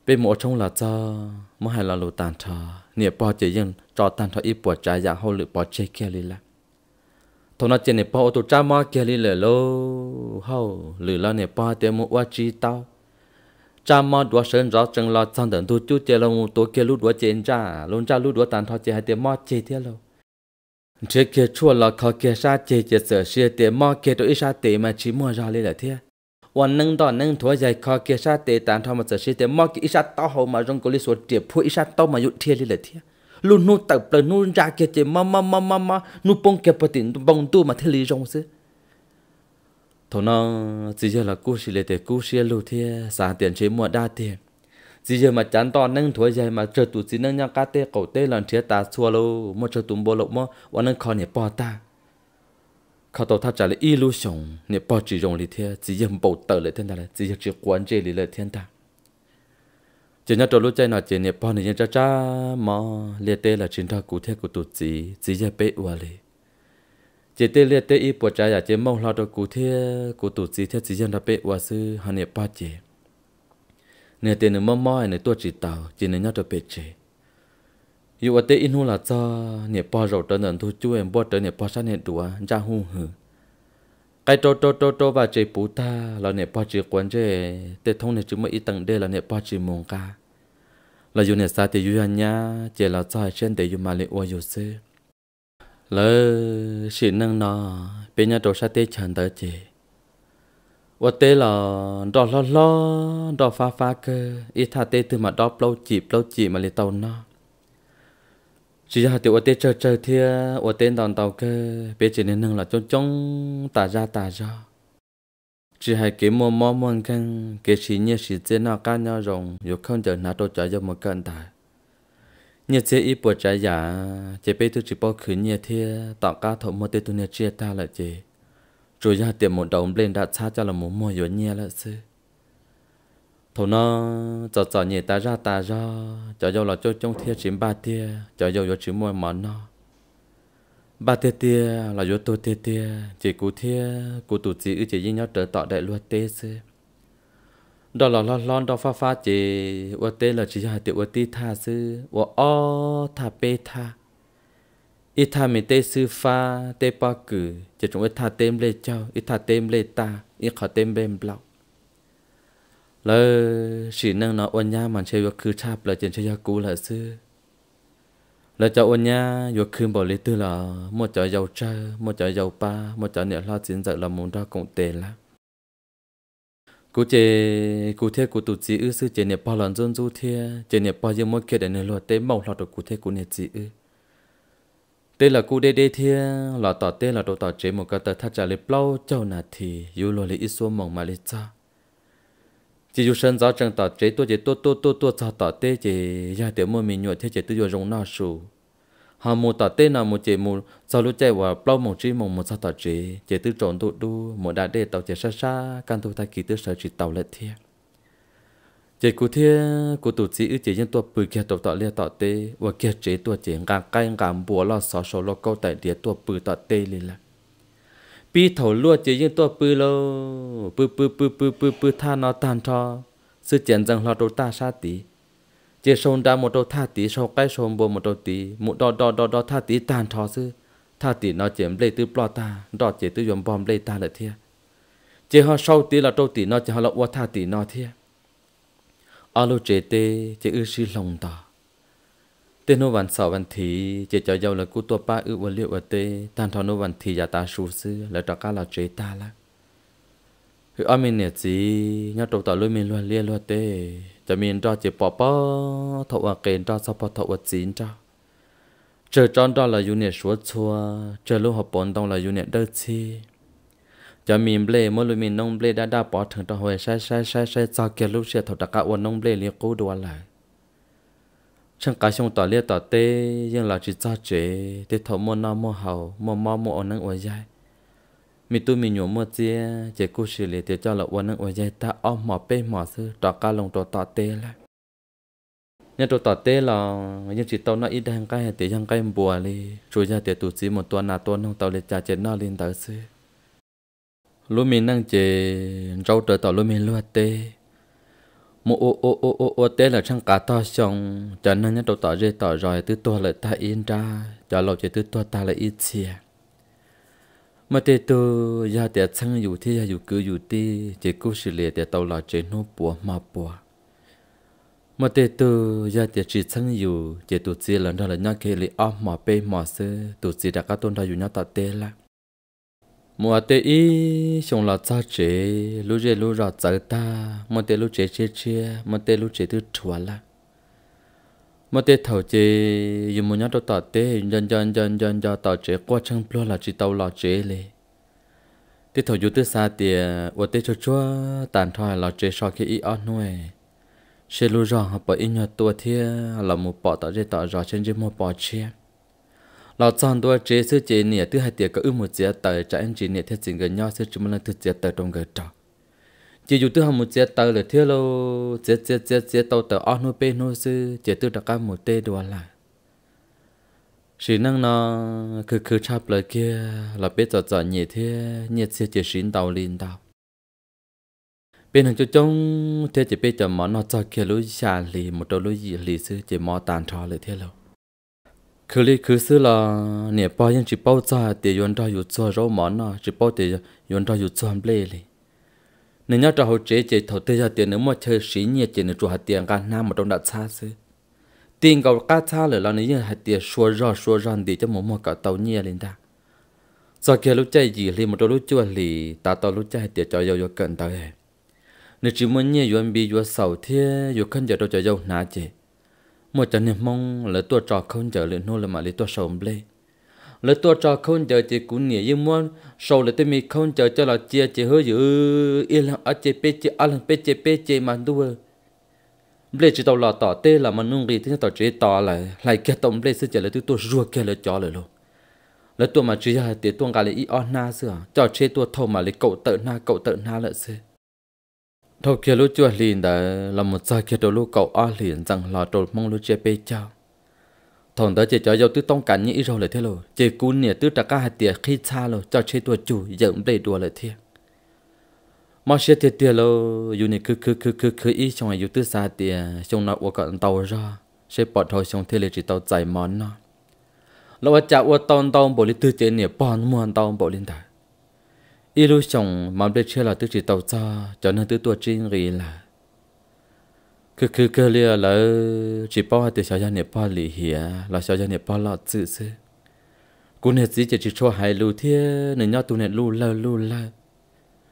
bên mỗi trong là cho mỗi hai là lù tàn thọ nè bỏ chỉ riêng cho tàn thọ ít trái dạng hậu lực bỏ chế kia lì là thằng nó bỏ ô tô cha mà kia lì lệ lô hậu là nè bỏ tiền mua chi tao cha mà đua sơn rõ chừng là sang tận tu chú chơi lông tổ kia lúc đua chơi cha luôn cha lúc đua tàn thọ chơi hai tiền mà chơi thế lâu chế kia chua là khó kia sa chơi chơi mà chỉ mua ra lì là วันนึงตอนนึงถัวใหญ่คอเกียชาเตตานทอมาเจอชีเตมอกิอิชาต่อเฮามารงกลิสวดเจียผู้อิชาต่อมายุเทียลิเลเทียลุนูตับเปลนูจากเกเจมามามามามานูปงเกปตินบงตูมาเทลีจงซึทนอจีเจละกูชิเลเตกูเชียลูเทียสาเตียนเชมัวดาเตียจีเจมาจันตอนนึงถัวใหญ่มาเจอตุจีนึงยังกาเตเกาเตลันเทียตาชัวโลมอเจอตุมโบโลมอวันนึงคอเนี่ยปอตาเขาตัวทับใจเลยอีลูชงเนี่ยปอจีรงเลยเทียจียังปูเตอร์เลยเทียนตาเลยจียังจีกวนเจเลยเลยเทียนตาจีน่าตัวรู้ใจหน่อยจีเนี่ยปอเนี่ยจ้าจ้ามอเลียเตละจินทากูเทียกูตุจีจียังเป๊ะวะเลยจีเตเลียเตอีปวดใจอยากจีมองเราตัวกูเทียกูตุจีเทียจียังระเป๊ะวะซื้อฮันเนี่ยป้าเจเนี่ยเตเนี่ยมอมอเนี่ยตัวจีเต่าจีเนี่ยน่าตัวเป๊ะเจ yêu ở tết in hu là cho nhẹ po rồi trở nên thu chú em bo trở nhẹ po sát nhẹ đùa ra hu hử cái trâu trâu trâu trâu và chế bù ta là nhẹ po chế quan chế tê thông này chúng mới ít tầng đây là nhẹ po chế mông ca là yêu nhẹ sa thì yêu anh nhá chế là cho trên để yêu mà lệ ô yêu sư lỡ sự năng nó bên nhà trâu sát tê chẳng tới chế và tê là đỏ lo lo đỏ pha pha cơ ít thà tê từ mà đỏ lâu chỉ lâu chỉ mà lấy tàu nó chỉ ra tiểu tế chơi chơi thì ở tên đòn tàu cơ bé chỉ nên nâng là trông trông tà ra tà ra chỉ hai cái mò mò mòn căng cái chỉ nhẹ chỉ chế nào cá nhau rồng dù không chờ nát đồ chơi cho một cơn tài nhà chế ít bộ trái giả chỉ bé tôi chỉ bao khứ nhà thì tạo cá thổ mò tê tôi nhà chia ta lại chế rồi ra tiệm một đồng lên đã xa cho là một mò yếu nhà là xưa thổ nó cho cho nhẹ ta ra ta ra cho dâu là cho trong thiên chín ba tia cho dâu cho chữ môi món nó ba tia tia là do tôi tia tia chỉ cú tia cú tụ chỉ chỉ với nhau trở tọ đại luôn tê sư đó là lon lon đó pha pha chỉ ua tê là chỉ hai tiểu ua tê tha sư ua o tha pê tha ít tha mình tê sư pha tê pa cử chỉ chúng ít tha tem lê châu ít tha tem lê ta ít khó tem bem bọc lỡ chỉ năng nó ôn nhá mà chơi vô cứ chạp là chuyện chơi vô cú là sư là cho ôn nhá vô cứ bỏ lý tư là một chỗ giàu cha một chỗ giàu ba một chỗ nhẹ lo chiến giật là muốn ra cũng tệ lắm cú chê cú thế cú tụt chỉ ư sư nhẹ bao lần dân du thế chê nhẹ bao giờ mỗi kia để nên lo tế màu lọt được cú thế cú nhẹ chỉ tên là cú đê đê thế là tỏ tên là đồ tỏ chế một cái tờ thắt trả lấy plau châu nà thì yêu lo lấy ít số mà lấy cha chỉ dù sân giáo chẳng tỏ chế tôi chỉ tôi tôi tôi tôi sao tỏ tế chỉ gia tiểu môn mình nhuận thế chỉ tôi dùng nó sù họ mù tỏ tê nào mù chỉ mù sau lúc chạy vào bao mù chỉ mù một sao tỏ chế chỉ tự trộn tụ đu một đã đê tàu chế xa xa căn tôi thay kỳ tự sở chỉ tàu lại thiệt chỉ cụ thiệt cụ tổ chỉ ư chỉ nhân tôi bự kia tàu tỏ lia tỏ tế và kia chế tôi chỉ ngang cay ngang bùa lo sò sò lo câu tại địa tôi bự tỏ tế liền là pi thầu lúa chỉ riêng tua bự lô bự bự bự bự bự bự tha nó tan cho sự chuyện rằng lo đồ ta sa tí chỉ sôn ra một đồ tha tí sau cái sôn bộ một đồ tí một đo đo đo đo tha tí tan cho sư tha tí nó chém lấy từ plo ta đo chỉ từ dòng bom lấy ta là thiệt chỉ họ sau tí là đồ tí nó chỉ họ lọ qua tha tí nó thiệt alo chế tê chỉ ư sư lòng tao tên nô văn sọ văn thì chỉ cho giàu là cú tua ba ư vật liệu vật tê tan thọ nô văn thì giả ta sưu sư là cho cá là chế ta là hư âm mình nè gì nhau trộm tỏ lôi mình luôn liên luôn tê cho miền cho chỉ bỏ bỏ thọ và kền cho sao bỏ thọ và chín cho chờ tròn đó là unit số chua chờ lúc học bốn đông là unit đơn chi cho miền bể mỗi lúc mình nông bể đã đã bỏ thằng cho hồi sai sai sai sai cho kia lúc sẽ thọ đặc cả uốn nông bể liên cố đua lại chẳng cả xong tỏ lia tỏ tê nhưng là chỉ cho chế tê thọ mua na mua hầu mua mò mua ổn năng ổn dài mi tu mi nhuộm mua chia chế cô xử lý tê cho là ổn năng ổn dài ta ôm mỏ bê mỏ sư tỏ ca lồng tỏ tỏ tê lại nhân tỏ tỏ tê là nhưng chỉ tao nó ít đang cái tê đang cái bùa li rồi ra tê tụ chỉ một tuần nào tuần không tao lê trả chế nó lên tới sư lúc mình năng chế rau trở tỏ lúc mình luôn tê mô ô ô ô ô ô tê là sang cả to xong cho nên nhớ đầu tỏ dê tỏ rồi tứ to lại ta yên ra cho lâu chơi tứ to ta lại ít xìa mà tê tu giờ tê sang dù thế giờ dù cứ dù tê chỉ cứ xử lý tê tàu là chơi nô bùa mà bùa mà tê tu giờ tê chỉ sang dù chỉ tu chỉ lần đó là nhắc kể lì âm mà bê mà sơ tu chỉ đã có tôn đã dù nhớ tao tê là mùa tê ý xong là cha chế lú chế lú rọ chở ta mùa tê lú chế chế chế mùa tê lú chế thứ chua la mùa tê thầu chế dù mùa nhát tao tê dần dần dần dần dần tao chế qua chân plo là chỉ tao là chế lê tê thầu dù tê xa tìa ua tê cho chua tàn thoại là chế so khi ý ớt nuôi chế lú rọ học bỏ ý nhọt tua thia là một bỏ tao chế tao rõ trên chế một bỏ chia เราจอนตัวเจซื้อเจเนี่ยตื้อให้เตียก็อึมุเจียเตอจะเอนจีเนี่ยเทจิงกันย่อซื้อจุมันตื้อเจียเตอตรงกันจ่อจีอยู่ตื้อหามุเจียเตอเลยเที่ยวเราเจียเจียเจียเจียเตอเตออ้อนูเปนูซื้อเจียตื้อตะกามุเตดัวละสีนั่งนอคือคือชอบเลยเกี้ยเราเป๊ะจอดจอดเนี่ยเที่ยเนี่ยเสียเจียสินเตาลินเตาเป็นหนึ่งจุดจงเที่ยจะเป๊ะจะหมอนอจอดเคียรู้ชาลีมุตโตรู้ยีลีซื้อเจียมอตานทอเลยเที่ยวเราคือลีคือซื้อละเนี่ยป้ายังจีเป้าจ้าเตียยนได้อยู่จ้าเราหมอนอ่ะจีเป้าเตียยนได้อยู่จ้าเปล่เลยเนี่ยจะเอาเจ๊เจ๊ถอดเตียเตียเนื้อมาเชื่อสีเนี่ยเจเนื้อจัวเตียงกันน้ำมาตรงดัดชาซื้อตีนกับก้าชาเลยเราเนี่ยหัดเตียชัวร์รอชัวร์รอนดีจะหมอมากับเตาเนี่ยเลยนะจะเกลุใจยีลีมาตัวลุจวนลีตาตัวลุใจเตียจอยยเกินตาเองเนี่ยจีมันเนี่ยยวนบียวนเสาเทียยวนขึ้นจะตัวจอยหนาเจ๊ một trận niềm mong là tua trò không chờ lựa nô là mà lấy tua sầu lê lỡ tua trò không chờ chỉ cũng nghĩa yêu muốn sầu là tôi mi không chờ cho là chia chỉ hơi giữ yên lặng ở chế bê chế ở lần bê chế bê chế mà đua bây chỉ tàu là tỏ tê là mà nung gì thế tỏ chế tỏ lại lại kia tổng bây sẽ trở lại tôi tôi rùa kia là chó là luôn lỡ tôi mà chỉ là tiền tuông cả là ít on na sửa cho chế tôi thâu mà lấy cậu tự na cậu tự na là xưa ทกเกลูจวลีนแต่ลำมุจ่าเกตัลูกเก่าอาเหลียนจังหลอดตัมองลูเจเปเจ้าทอนเต่เจจอยตื้อต้องการยี่อิโรเลยเท่าโลเจกูเนี่ยตื้อตะกาหัดเตียขี้ชาโลเจ้าใช้ตัวจู่เยิ่มได้ดัวเลยเทียมาเชียเตียเตียโลอยู่ในคือคือคือคือคืออีชงอายุตื้อซาเตียชงนักววกันเตาร้าใช้ปอดทอยชงเทเลจิตเตาใจมอนเนาะแล้วว่าจะววตอนตอนบริตื้อเจเนี่ยปอนมวนตอนบรินตา ít chồng mắm đây chưa là tức chỉ tàu cho cho nên tứ tua trên gì là cứ cứ cơ lia là chỉ bao từ 小家 nepal bao lì là hìa là 小家 nepal bao lọ tự sư cú nè chỉ chỉ cho hai lù thiê nên nhau tu nè lù lơ lù lơ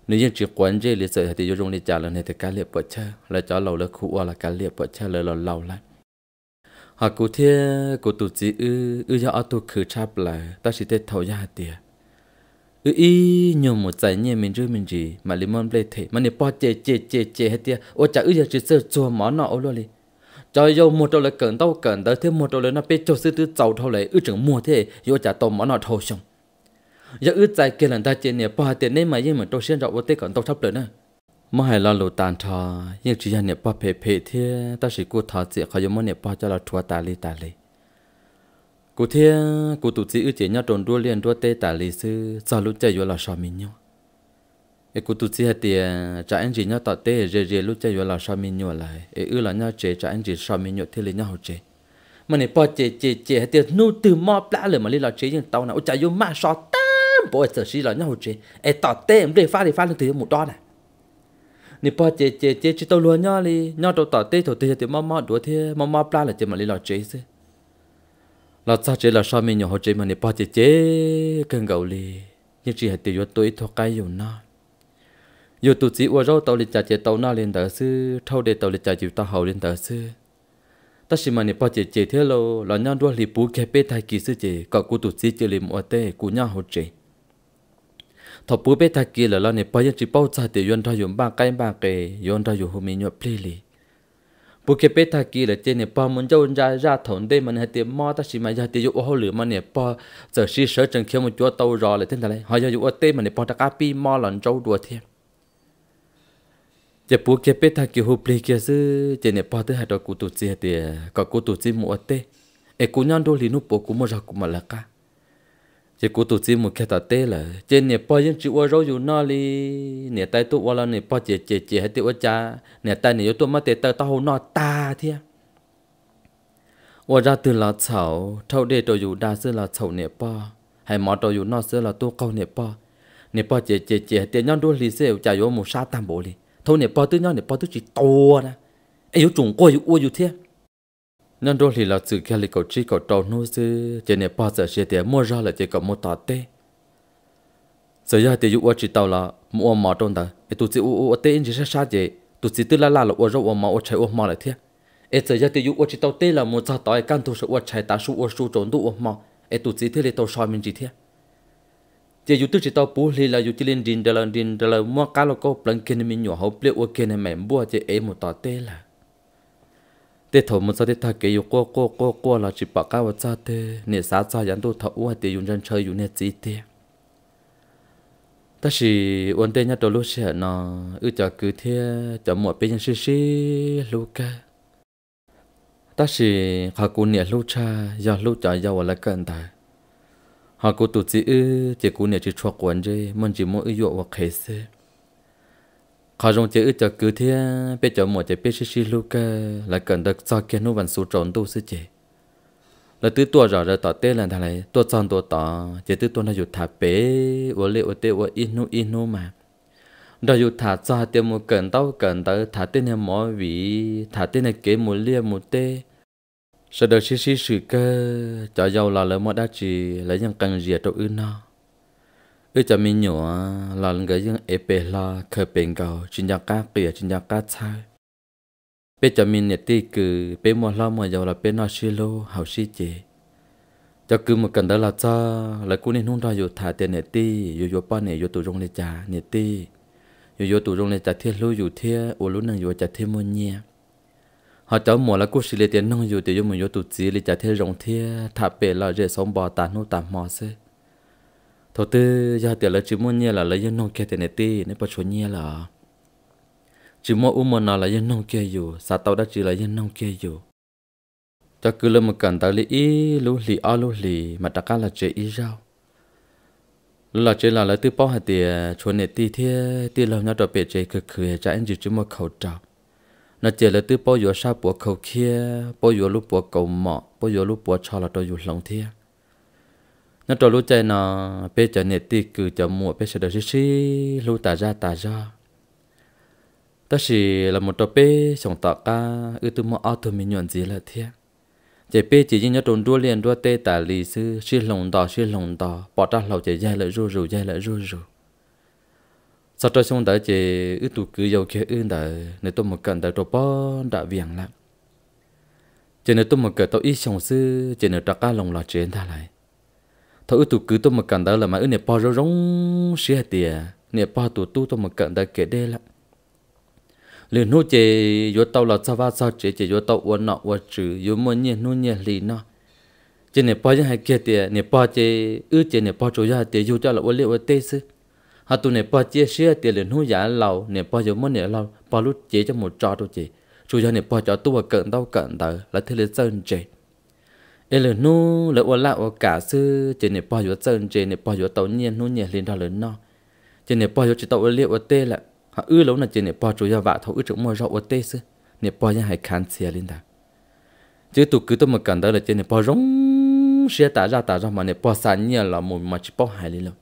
nên như chỉ quấn dây lịch sử thì vô trong đi trả lần này thì cá liệp bỏ chơ là cho lâu là khu là cá liệp bỏ chơ là lầu lâu lại họ cú thiê cú tụ chỉ ư ư do ở tụ khử chạp lại ta chỉ thấy thầu ra tiệt ý nhiều một giải nhẹ mình rơi mình gì mà lemon play thế, mà nè bỏ chê chê chê chê hết tiệt. ô chả ư giờ chỉ sợ chùa mỏ nọ luôn đi cho dù một đầu là cần tao cần tới thêm một đầu là nó biết cho sư tư giàu thâu lấy ư trưởng mua thế yêu chả tôm mỏ nọ thâu xong giờ ư giải kia lần ta chê nè bỏ tiền nên mà yên mà tôi xem rõ vô tê còn tao thấp rồi nè mà hay là lô tàn thọ nhưng chỉ là nè bỏ phê phê thế ta chỉ cố thọ chuyện khỏi yêu mà nè po cho là thua ta li ta li cụ thiên cụ tụ chỉ ư chỉ nhau trộn đua liền đua tê tả lý sư sao lúc chơi vừa là sao mình nhau ê cụ tụ chỉ hạt tiền trả anh chỉ nhau tọt tê rề rề lúc chơi vừa là sao mình nhau lại ê ư là nhau chế trả anh chỉ sao mình nhau thế lý nhau chế mà này bỏ chế chế chế hạt tiền nu từ mò plá lửa mà lấy là chế nhưng tàu nào chạy vô mà sao tám bỏ sợ xí là nhau chế ê tọt tê em để pha để pha lên từ một đó này nị bỏ chế chế chế chỉ tàu luôn nhau đi nhau tàu tọt tê thổ tê thì mò mò đua thế mò mò plá là chế mà lấy là chế xí là cha chế là sao mình nhỏ họ chế mà nè ba chế chế cần gạo lì nhưng chỉ hạt tiêu yếu tôi thọ cái yếu na yếu tụ chỉ uo rau tàu lịch trả chế tàu na lên tờ sư thâu để tàu lịch trả chịu tàu hậu lên tờ sư ta xin mà nè ba chế chế thế lo là nhau đua lì bú kẹp bê thay kỳ sư chế cả cụ tụ chỉ chơi lì mua tê cụ nhau họ chế thọ bú bê thay kỳ là lo nè ba yên chỉ bao cha tiêu yếu ra yếu ba cái ba cái yếu ra yếu hôm mình nhọ plei lì buke pe ta ki le te ne pa mun jo ja ja thon de man ha te ma ta si ma ja te yo ho le man ne pa giờ si sơ chân khe mu cho tàu rò le ten ta le ha yo yo te man ne pa ta ka pi ma lon jo đua the je buke pe ki hu ple ke se je ne pa te ha to ku tu chi te ka ku tu chi mu te e ku nyan do li nu po ku mo ra ku ma la ka chỉ cú tụt chỉ một cái tạt tê là trên nè bao nhiêu chữ chịu rồi dù nó li nè tay tụt qua là nè bao chè chè chè hết tiêu cha nè tay nè yếu tố mất tê tao tao nó ta thia qua ra từ là chảo thâu đê tôi dù đa xưa là chảo nè bao hay mò tôi dù nó xưa là tôi câu nè bao nè bao chè chè chè tiền nhau đôi li xe chả yếu một sa tam bộ đi, thôi nè bao tư nhau nè bao tư chỉ to nè ai yếu trùng coi yếu u yếu thiệt nhân đôi thì là sự kia lì cầu chi cầu trâu nuôi sư trên nè ba giờ xe để mua ra là chỉ có mua tạt tê giờ giờ thì dụ chỉ tàu là mua mỏ trôn ta tụi chỉ u u tê in chỉ sát sát gì tụi chỉ tư la la là u rau u mỏ u chạy u mỏ lại thiệt ê giờ giờ thì dụ chỉ tàu tê là mua ra tỏi căn tụi sự u chạy ta số u su trốn tụi u mỏ ê tụi chỉ thế là tàu soi mình chỉ thiệt chỉ dụ tụi chỉ tàu bù thì là dụ chỉ lên đìn đờ lên đìn đờ lên mua cá là có plăng kia mình nhỏ hậu plei u kia này mẹ mua chỉ ê một tạt tê là tê thổ một sao tê thà kể yêu qua qua qua qua là chỉ bảo cao cha tê nè xã cha yến tu thọ ua tê dùng chân chơi dùng nè chỉ tê ta chỉ uốn tê nhát đồ lúc sẽ nó ư cho cứ thế cho một bên sư sư lúc cả ta chỉ học cũng nè lúc cha giờ lúc cho giờ là cần ta Học cũng tụt chỉ ư chỉ cũng nè chỉ cho quần chứ mình chỉ muốn ư dụ hoặc khế xưa họ dùng chế ư cho cứ thế bé cho một chế bé xí xí lúc là cần được cho kia nó vẫn số trốn tu sư chế là tứ tua rõ ra tỏ tê là thằng này tua tròn tua tỏ chỉ tứ tua nó dù thả bé ô lệ ô tê ô inu inu mà đó dù thả cho tê một cần tao cần tao thả tê này mỏ vị thả tê này kế một lia một tê sau đó xí xí sự cơ cho giàu là lời mọi đá chỉ lấy những cần gì ở ư nó เออจะมีหนูหลานก็ยังเอเปลาเคยเป็นเก่าจินยากาเกลียจินยากาใช้เปจะมีเนตีคือเป็นมัวเล่ามัวยาวละเป็นนอชิโลเฮาชิเจจะคือมันกันได้ละจ้าแล้วกูนี่นุ่งได้อยู่ถ่ายเตเนตีอยู่อยู่ป้าเนี่ยอยู่ตัวจงเลจ่าเนตีอยู่อยู่ตัวจงเลจ่าเทียรู้อยู่เทียอุลุนังอยู่จ่าเทียมัวเนีย họ cháu mùa là cô sĩ lệ tiền nông dù tiểu dùng mình vô tụt gì lệ trả thế rộng thế thà bể là dễ sống bò tàn nô tàn mò xê thổ tư giờ tiền là chỉ muốn nhẹ là lấy dân nông kia tiền này ti nên bỏ trốn nhẹ là chỉ mua u mà là dân nông kia dù sao tao đã chỉ là dân nông kia dù cho cứ lên một cần tao lý ý lú lì o lú lì mà cả là chế ý rau là chế là lấy tư bỏ hạt tiền trốn này ti thế tê lâu nhau đặc biệt chế cứ khử cho anh chỉ chỉ mua khẩu trang nó chỉ là tư bỏ vừa sao bỏ khẩu kia bao giờ lúc bỏ cầu mỏ bao giờ lúc bỏ cho là tôi dùng lòng thiệt nó trò lũ chơi nó bé chợ nè ti cứ chợ mua bé sợ đời xí xí lũ tà ra tà ra ta chỉ là một trò bé sống tọt ca ư tu mua auto mình nhuận gì là thiệt Chế bé chỉ như nhớ trốn đua liền đua tê tà lì sư xí lồng đỏ xí lồng đỏ bỏ ra lầu chỉ dây lại rù rù dây lại rù rù sau đó xong đó chế ư tu cứ giàu kia ư đã nếu tôi một cần đã trò bó đã viền lắm Chế nếu tôi một cần tôi ít sống sư chỉ nếu trà ca lồng lọt chuyện ta lại thôi tụ cứ tôi mà cần đó là mà ư nè bao rong rong xí hạt tiề nè bao tụ tu tôi mà cần đó kể đây là liền nô chè yo tàu là sao va sao chè chè yo tàu uốn nọ uốn chữ yo mua nhẹ nô nhẹ lì nọ chè nè bao những hai kia tiề nè bao chè ư chè nè bao chỗ ra tiề yo cho là uốn liệu uốn tê sư hà tụ nè bao chè xí hạt tiề liền nô giả lầu nè bao yo mua nhẹ lầu bao lúc chè cho một trò đâu chè chủ cho nè bao cho tôi mà cần đâu cần đó là thế là sơn chè để nu lỡ ở lão ở sư trên này bao nhiêu chân trên này bao nhiêu tàu nhiên nu nhiên lên đó lớn trên này bao nhiêu chỉ tàu liệu ở tê là họ lâu là trên này bao chủ ya vạ thấu ư chỗ mua rau ở tê sư này bao nhiêu hay khán xia lên đó chứ tụ cứ tôi mà cần đó là trên này bao rong xia tả ra mà này bao sản nhiên là một mà chỉ bao hài lên lâu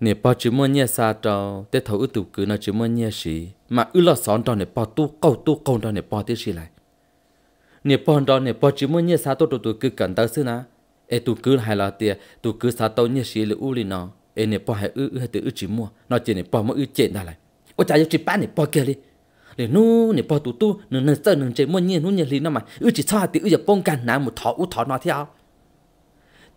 nè bao chữ mơ nhẹ xa trò tê thấu cứ nó chữ mơ nhẹ mà ư lo són trò nè bao tu câu tu câu trò nè bao tiết xí lại nè bọn đó nè bọn chỉ muốn nhớ sao tôi tôi cứ cẩn tới xưa na ê tụi cứ hay là tiệt tôi cứ sao tôi nhớ xí là u li nó ê nè bọn hay ư ư hay tự ư chỉ mua nó chỉ nè bọn mới ư chết ra lại ôi chả chỉ bán nè bọn kia đi để nu nè bọn tụi tụi nè nè sợ nè chỉ muốn nhớ nu nhớ li nó mà ư chỉ sao thì ư giờ bông cản nà một thọ u thọ nó theo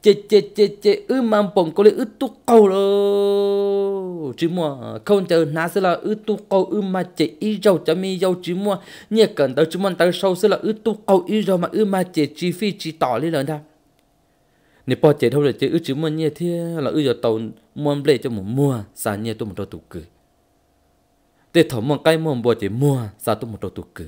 chết chết chết chết ư mang bông có lẽ ư tu câu rồi chỉ mua không chờ nã sẽ là ư tu câu ư mà chỉ ý dầu cho mi dầu chỉ mua nhẹ cần tới chỉ mua tới sâu sẽ là ư tu câu ý dầu mà ư mà chỉ chi phí chỉ tỏ lên rồi ta nếu bỏ chỉ thôi là chỉ ư chỉ mua nhẹ thế là ư giờ tàu mua lệ cho một mua xả nhẹ tôi một đôi tụ cử để thổ một cây mua bỏ chỉ mua xả tôi một đôi tụ cử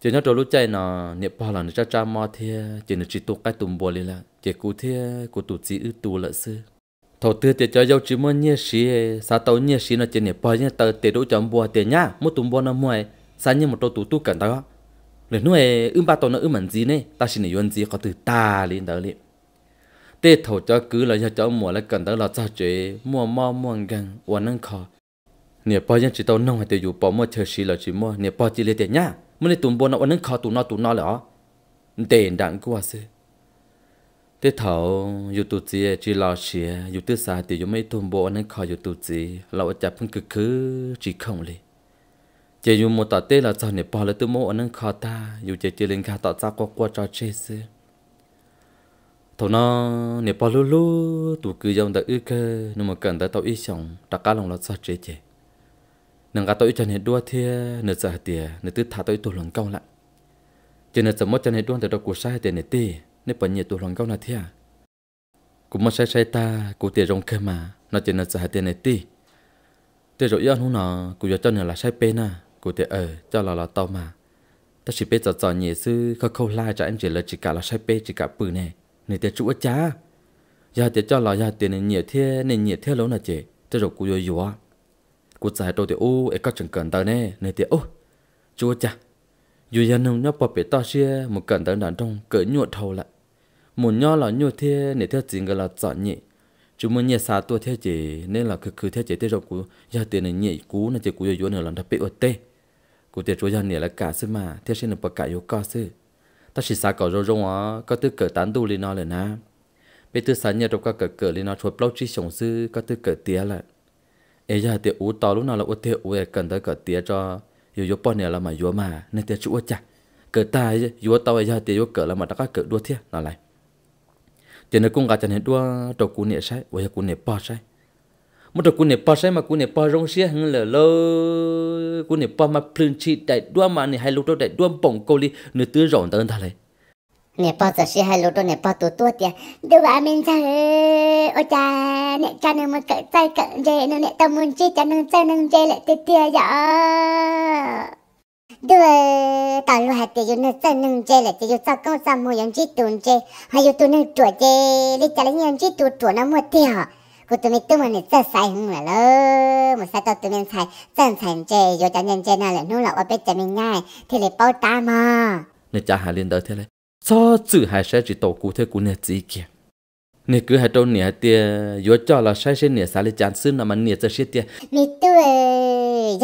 chỉ nhớ trâu lúc chạy nó nếu bỏ là nó cha cha mò thế chỉ nó chỉ tu cái tụm bò lên là chỉ cụ thế cụ tụ chỉ ư tu là xưa thổ tư thì cho dâu chỉ muốn nhẹ xí sa tàu nhẹ xí nó chỉ nhẹ bao nhẹ tàu để đủ chọn bùa tiền nhá một tụm bùa nó mua sa nhẹ một tô tủ tu cần đó lần nuôi ưng ba tàu nó ưng mặn gì nè ta xin nhảy gì có từ ta liền đó liền tê thổ cho cứ là cho cho mua là cần đó là sao chế mua mua mua gần uốn nâng khó nhẹ bao nhẹ chỉ tàu nông hay tiêu dụ bỏ mua chơi xí là chỉ mua nhẹ bao chỉ lấy tiền nhá mới tụm bùa nó uốn nâng khó tụm nó tụm nó là tiền đặng quá xí ทเตาอยู่ตัุจีจีลอเชียอยู่ตัวสาติยู่ไม่ทุ่มโบอันนั้นคอยอยู่ตัุจีเราจะพึ่งคือคือจีเข่งเลยเจะอยู่มต่อเตเราจะเนี่ยพอลตมอันนั้นคอตาอยู่เจะเจริญขาต่อจากกวจอเชสเทนาเนี่ยพอลุลูตัวคือยองตะอือเคนุ่มกันไตะตอีสองตะกาลงเราจะเจเจนังกาตอีจันเห็ดดวเทียนจะเตียนตัวถาตอีตัวหลงเก่าละจะนจะมดจันเห็ดดวงแต่ดอกกุศลเตียนเตี่ย nên bởi nhiệt tụ lòng câu là thế à cũng mất sai sai ta cụ tiền rong khem mà nó tiền là giải tiền này tí. tiền rồi yên không nó cụ giờ cho nữa là sai bên à cụ tiền ở cho là là tao mà ta chỉ biết giờ giờ nhẹ sư khâu khâu lai cho em chỉ là chỉ cả là sai bên chỉ cả bự nè. này tiền chủ cha giờ tiền cho là giờ tiền này nhẹ thế này nhẹ thế lâu là chị tiền rồi cụ giờ yếu à cụ giải đồ thì ô ấy có chừng cần tao nè này tiền ô chúa cha dù dân ông nhóc bọt bể to xia một cẩn tới đàn trong cỡ nhụa thầu lại một nho là nhụa thế để theo chính cái là chọn nhị chúng mình nhẹ xa tua theo chỉ nên là cứ cứ theo chỉ theo rồi cú giờ tiền này nhị cú nên chỉ cú rồi nữa là đặc biệt ổn tê cú tiền chúa dân này là cả sư mà theo xin được bậc cả yếu co sư ta chỉ xa cỏ rong rong á có tư cỡ tán tu lên nó lên na bây tư sáng nhà trong các cỡ cỡ lên nó chuột lâu chi sống sư có tư cỡ tía lại ấy giờ tiền ú to lúc nào là ú theo ú cần tới cỡ tía cho อยู่ยปอนเนี่ยเรามายัวมาในเตียจุวจ่ะเกิดตายยัวเตาไอ้ยาเตียยัวเกิดเรามาตะก้าเกิดด้วยเทียนั่นไรเจนกุ้งกาจันเห็นด้วยตัวกูเนี่ยใช่วายกูเนี่ยปอใช่มันตัวกูเนี่ยปอใช่มากูเนี่ยปอรงเสียหึงเลยเลยกูเนี่ยปอมาพลืนชีได้ด้วยมาเนี่ยให้ลูกตัวได้ด้วยป่งโกลีเนื้อตื้อร้อนเตินทะเล Nepa giờ sẽ hai lô đó Nepa tu tu tiệt đưa bà mình ra ôi cha nè cha nương mà cỡ tay cỡ dê nương nè tâm muốn chi cha nương cha nương dê lại tiệt tiệt dạ đưa tao lu hạt tiệt yêu nương cha nương dê lại tiệt yêu sao công sao mua yếm chi tuôn dê hay yêu tu nương chuột dê đi cha lấy yếm chi tu chuột nó mua tiệt cô tụi mình tụi mình sẽ sai hơn là lơ mà sao tao tụi mình sai chân thành dê yêu cha nương dê nào lại nuôi lọ ở bên cha mình ngay thì lại bao ta mà nên cha hà liên tới thế này cho chữ hai sẽ chỉ tổ cụ thể của nè chỉ kia nè cứ hai trâu nè tia yo cho là sai sẽ nè xả lên chán xương là mà nè cho sẽ tia nè tôi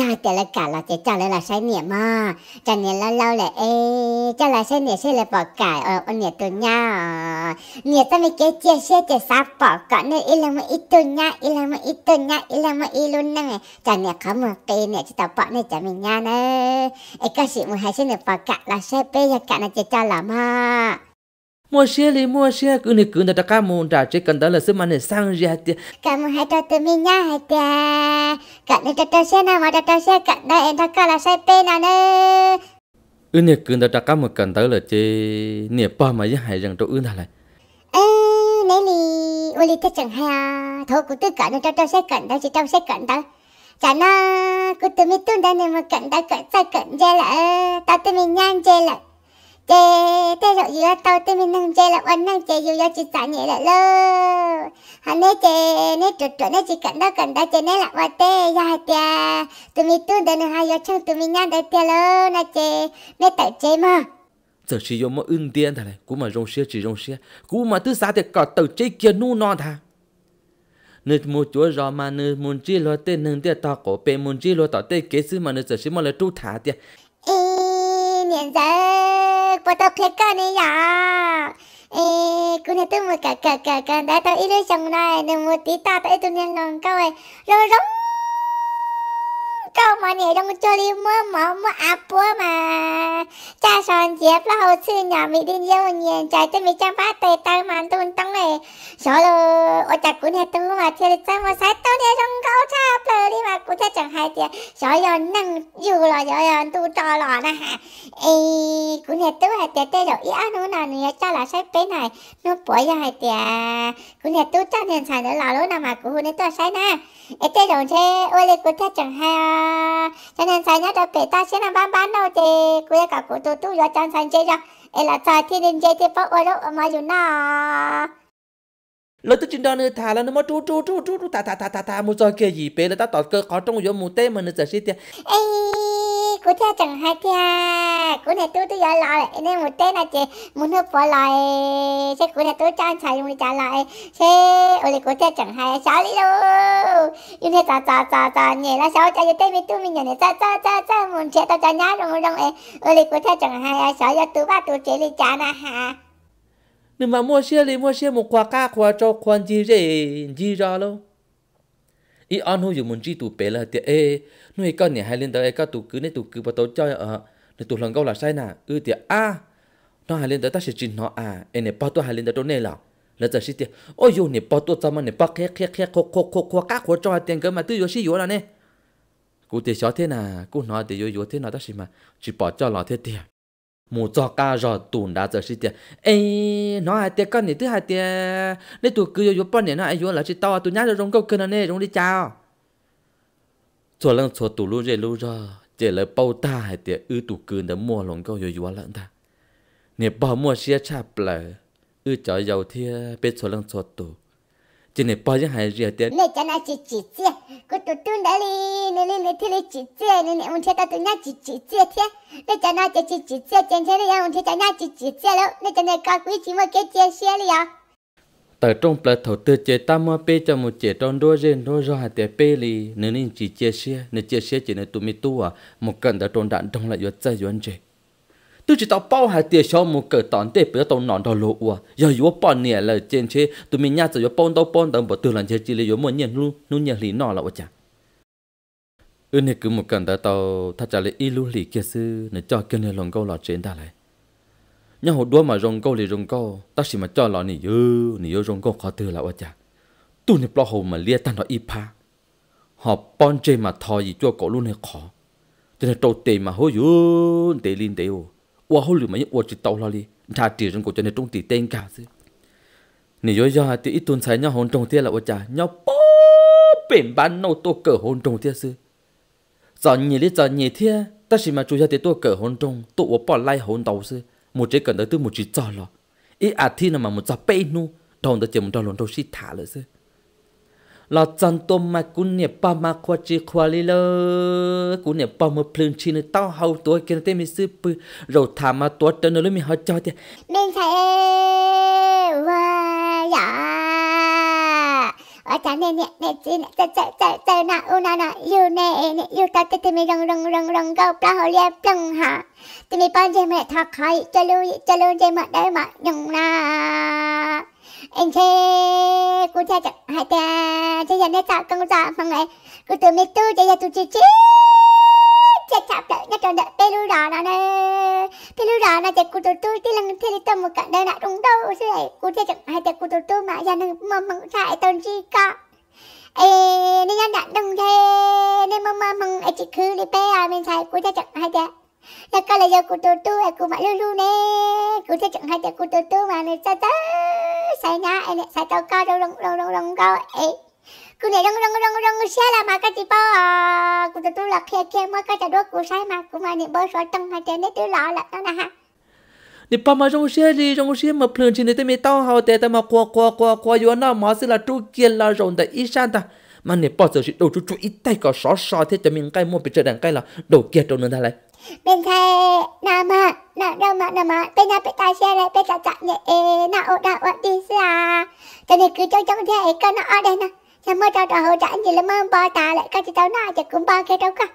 呀，得了嘎了，这叫来了谁年嘛？这年了老了哎，这来谁年谁来报改哦？我年多呀，年咱们给这些这啥报告呢？一两么一多呀，一两么一多呀，一两么一路呢？这年可么给呢？这到报呢咱们呀呢？哎，可是我还是呢报改了，谁被呀改呢？这叫了嘛？mua xe đi mua xe cứ này cứ đặt các môn trả chỉ cần đó là xem anh ấy sang ra tiền cả môn hai trò tụi mình nhá hết tiền cả này trò trò xe nào mà trò trò xe cả đây em thắc là xe pe nào nè ư này cứ đặt các môn cần tới là chỉ nè ba mà với hai rằng chỗ ư này. lại ê nãy lì ôi lì thế chẳng hay à thôi cũng tự cả này trò trò xe cận đó chỉ trò xe cận đó chả na cứ tụi mình tuân đây này mà cận đó cận sai cận chơi là tao tụi mình nhang chơi là chế thế rồi giờ tao tên mình năng chế là quan năng chế giờ giờ chỉ sợ nhẹ lại lơ hắn nè chế nè trượt trượt nè chỉ cần đó cần đó chế nè là quan tê ya tia tụi mình tuôn đến hai giờ trong tụi mình nhăn đến tia lơ nè chế nè tại chế mà giờ chỉ dùng một ứng tiền thôi này, cú mà rong xe chỉ rong xe, cú mà thứ sao thì cả tàu chế kia nu nọ thà nữ mua chúa rõ mà nữ muốn chỉ lo tên nương tiệt tao cổ bề muốn chỉ lo tao tên kế sư mà nữ giờ chỉ mà là chú thả tiệt 년작 부터백간이야 에 그네 또 뭐가 가가가 나도 이래 정말 너무 뒤따다 애들 년랑 가와 로롱 câu mọi người trong chơi đi mua mỏ mua áp mà cha son dẹp là hậu sư nhỏ mình đi yêu nhìn trái tới mình chăm phát tề tay mà tuôn tông này sợ lơ ở chặt cũng nhà tôi mà thiệt sao mà sai tôi đi cha lơ đi mà cũng chắc chẳng hay tiền sợ giờ năng dù là giờ giờ tu trò lò nè hả ê cũng nhà hay tiền tê rồi ý nó là người là sai bé này nó bỏ hay tiền cũng nhà tôi chắc nên xài nữa lò lúc nào mà cũng nên tôi sai nè ê tê rồi thế ôi chẳng hay à cho nên sáng nhớ được bể ta sẽ là bán bán đâu thì cuối cả cụ tu tu rồi chansan chơi cho, ấy là ta thiên đình chơi thì phải ở đâu mà dù na lỡ tôi chuyện đó nữa thà là nó mà mới chú chú chú chú thà thà thà thà thà một cho kia gì bể là ta tọt cơ khó trong gió mù tê mà nó giờ xí tiệt cô theo chẳng hay theo à? cô này tôi tôi giờ lại nên một tên là chị muốn hợp vợ lại thế cô này tôi cho anh xài dùng trả lại sẽ ở đây cô theo chẳng hay xóa đi đâu như thế tà tà tà tà nhẹ là sao cho tên mình tôi mình nhận tà tà tà tà muốn trẻ tao cho nhá rồi đồng ấy ở đây cô theo chẳng hay xóa cho tôi ba tôi chế lý trả nà hà nhưng mà mua xe thì mua xe một quả ca quả cho quan gì gì gì ra luôn ý anh hùng dùng muốn chi tụ bé là tiệt nuôi con nhỉ hai lên tới các tụ cứ nên tụ cứ bắt tàu cho ở ờ, nên tụ lần câu là sai nà ư ừ, thì a nó hai lên tới ta sẽ trình nó à em này bắt tụ hai lên tới chỗ này là là giờ sẽ thì ôi dù này bắt tụ sao mà này bắt khé khé khé khô khô khô khô cá khổ cho tiền cơ mà tư vô sĩ vô là nè cụ thể xóa thế nà cụ nói thì yo yo thế nào ta sẽ mà chỉ bỏ cho lọ thế tiền mù cho ca rò tùn đã giờ xịt ê nó hai tiệc con này thứ hai tiệc nên tụ cứ yo yo bọn này nó ai vô là chỉ tao tụ nhát rồi rong câu cơ này rong đi chào cho lần cho tù lu rê lu ra chỉ là bao ta hay tiệt ư tù cứ đã mua lòng câu rồi dùa lăng ta nè bao mua xe chạp là ư chở dầu thia bên cho lần cho tù chỉ nè bao những hai rìa tiệt nè cho nó chỉ chỉ chia cô tù tù đã li nè li nè thi li chỉ nè nè ông thia ta tụ nhá chỉ chỉ chia thia nè cho nó chỉ chỉ chỉ chia chân thế này ông thia cho nhá chỉ chỉ chia lâu nè cho nè cao quý chỉ mà cái chia xe li tờ trong là thầu tư chế ta mua pe cho một chế trong đôi riêng đôi do hạt tiền pe li nên nên chỉ chia sẻ nên chia sẻ chỉ nên tụi mi tu à một cận đã trong đạn đông lại yếu chơi yếu chơi tôi chỉ tao bao hạt tiền cho một cỡ tòn tế bữa tao nón đồ lộ à giờ yếu bao nè là trên chế tụi mi nhát giờ yếu bao tao bao tao bỏ từ lần chế chỉ là yếu muốn nhận luôn luôn nhận lý nọ là vậy chả ư này cứ một cận đã tao thắt chặt lại ilu lý kia sư nên cho kia này lòng câu lọt trên ta lại nhớ hồ đua mà rong câu thì rong câu ta chỉ mà cho lọ nỉ ư nỉ ư rong câu khó từ là ôi chả, tu nịp lọ hồ mà lia ta nó y pa họ pon chê mà thò gì cho cổ luôn hay khó cho nên trâu tề mà hối yun tề linh tề ô ô hối lửa mà những ô chỉ tàu lo đi thà chỉ rong cổ cho nên trong tỉ tên cả chứ nỉ ư do thì ít tuần sai nhau hồn trong tia là ôi chả, nhau po bền bán nô tô cờ hồn trong tia sư giờ nhỉ đi giờ nhỉ thia ta chỉ mà chú ra thì tôi cờ hồn trong tụ bỏ lại hồn đầu, sư một chế cần tới tư một chỉ cho lo ít à thi nào mà một cho bê nu đồng tới chỉ một đòn lộn đâu xí thả lỡ chứ lo chân tôm mà cún nhẹ ba má qua chỉ qua li lơ cún nhẹ ba mà phun chi nữa tao hầu tuổi kia tên mình sư bự rồi thả mà tuổi trên nữa mình họ cho thì nên phải và ở chán nè nè nè chi nè chả chả chả chả na u na na yêu nè nè yêu ta tê tê mi rong rong rong rong gâu pra hồ liệp rong hạ tê mi ban chơi mẹ thạc khai chơi lưu chơi lưu chơi mẹ đấy mà nhung na anh chê cô cha chặt hai ta chơi nhà nè chặt công cha phăng này cô tụi mi tu chơi nhà tụi chị chị nhặt đợi pelu đó nó nè pelu đó nó chạy cụt tôi tí lần thế tâm một cái đời đã đúng đâu chứ ấy cụt chạy chẳng hay chạy cụt tôi mà giờ nó mà mắng chạy tần chi cả ê nên anh đã đồng thế nên mà mà mắng chỉ cứ đi pe à mình chạy cụt chạy chẳng hay chạy là cái là giờ cụt tôi ấy cụt mà lưu lưu nè cụt chạy chẳng hay chạy cụt tôi mà này sao tới sai nhá ấy này sai tao cao đâu đâu đâu đâu đâu ấy này 그네 렁렁렁렁 샤라 마까지 봐 그도 둘라 케케 마까지 놓고 사이마 그만이 벌써 덩하게 내 둘라 알았잖아 nè ba mà trong xe đi trong xe mà phơi trên này tao mới tao hào tệ tao mà qua qua qua qua yo na mà sẽ là tru kia là rồng tại ít san ta mà nè bao giờ sẽ đầu chú chú ít tay có sọ sọ thế tao mình cái mua bị trở đằng cái là đầu kia trong nữa ta lại bên thay nà mà nà đâu mà nà mà bên nhà bên ta xe này bên ta chạy nhẹ nà ô nà ô đi xa cho nên cứ trong trong thế cái nó ở đây nè lama tao tao hỗ trợ gì lama ba ta lại các chị tao na chị cũng ba cái tao cả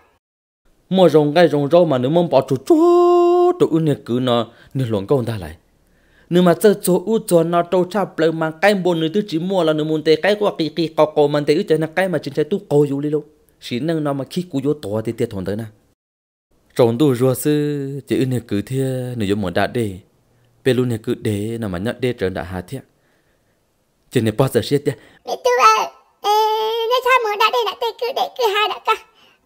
mua rồng cái rồng rau mà nếu mong bỏ chú chú tụi ưng cứ nó nếu luận câu ta lại nếu mà chơi chỗ u cho nó trâu chạp lời mà cái bồn nữa tôi chỉ mua là nếu muốn tê cái qua kỳ kỳ cò cò mà tê cho nó cái mà chính trái tôi cầu dù đi luôn chỉ nâng nó mà khi cú vô to thì tiệt thốn tới nè rồng tôi rùa sư chỉ ưng cứ thế nếu muốn đã để bên luôn cứ để nó mà nhận để trở đã hà thiệt chỉ nên bao giờ xiết chứ cứ cứ hai cả, trả 내 삶은 나를 나 때그 내그 하라까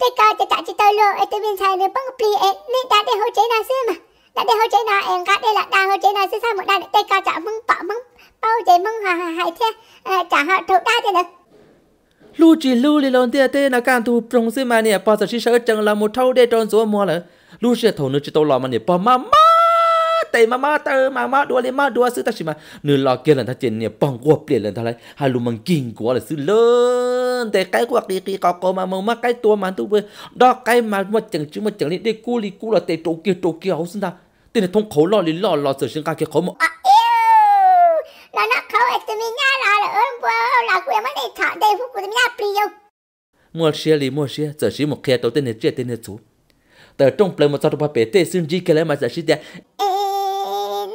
때까 때까 지떨로 에때빈 사연을 뻥 플리에 내 나대 호재 나스마 나대 호재 나 엔가 때라 나 호재 나스 삶은 trả 때까 bảo 빠멍 bao mong hà hà hai thế trả ờ, họ thấu đa thế nữa lưu chỉ lưu lì lon tia tê là càng thu prong sư mà nè bao giờ chỉ sợ chẳng là một thâu để tròn số mua là lưu sẽ thổ nước chỉ tàu lò mà nè bao mà tê mà mà tơ mà mà đua lên mà đua ta chỉ mà nửa lò kia là ta chỉ nè bằng quạt là ta lấy hai lùm bằng kinh của là sư lớn tê cái quạt đi kia có có mà mà mà cái tua mà tu bơi đó cái mà mà chẳng chứ mà chẳng đi đi cu đi cu là tê tổ kia tổ kia hậu sinh này thông khẩu lò lì lò lò sửa sinh ca kia khẩu mà à, là nó khẩu ở nha là ở bờ là quẹt mà để thọ để phục của mình nha priyo mua xe lì mua xe giờ chỉ một kia tổ tên này chia tên này chú tờ trong một sao tu pa pe te sun ji kele ma sa shi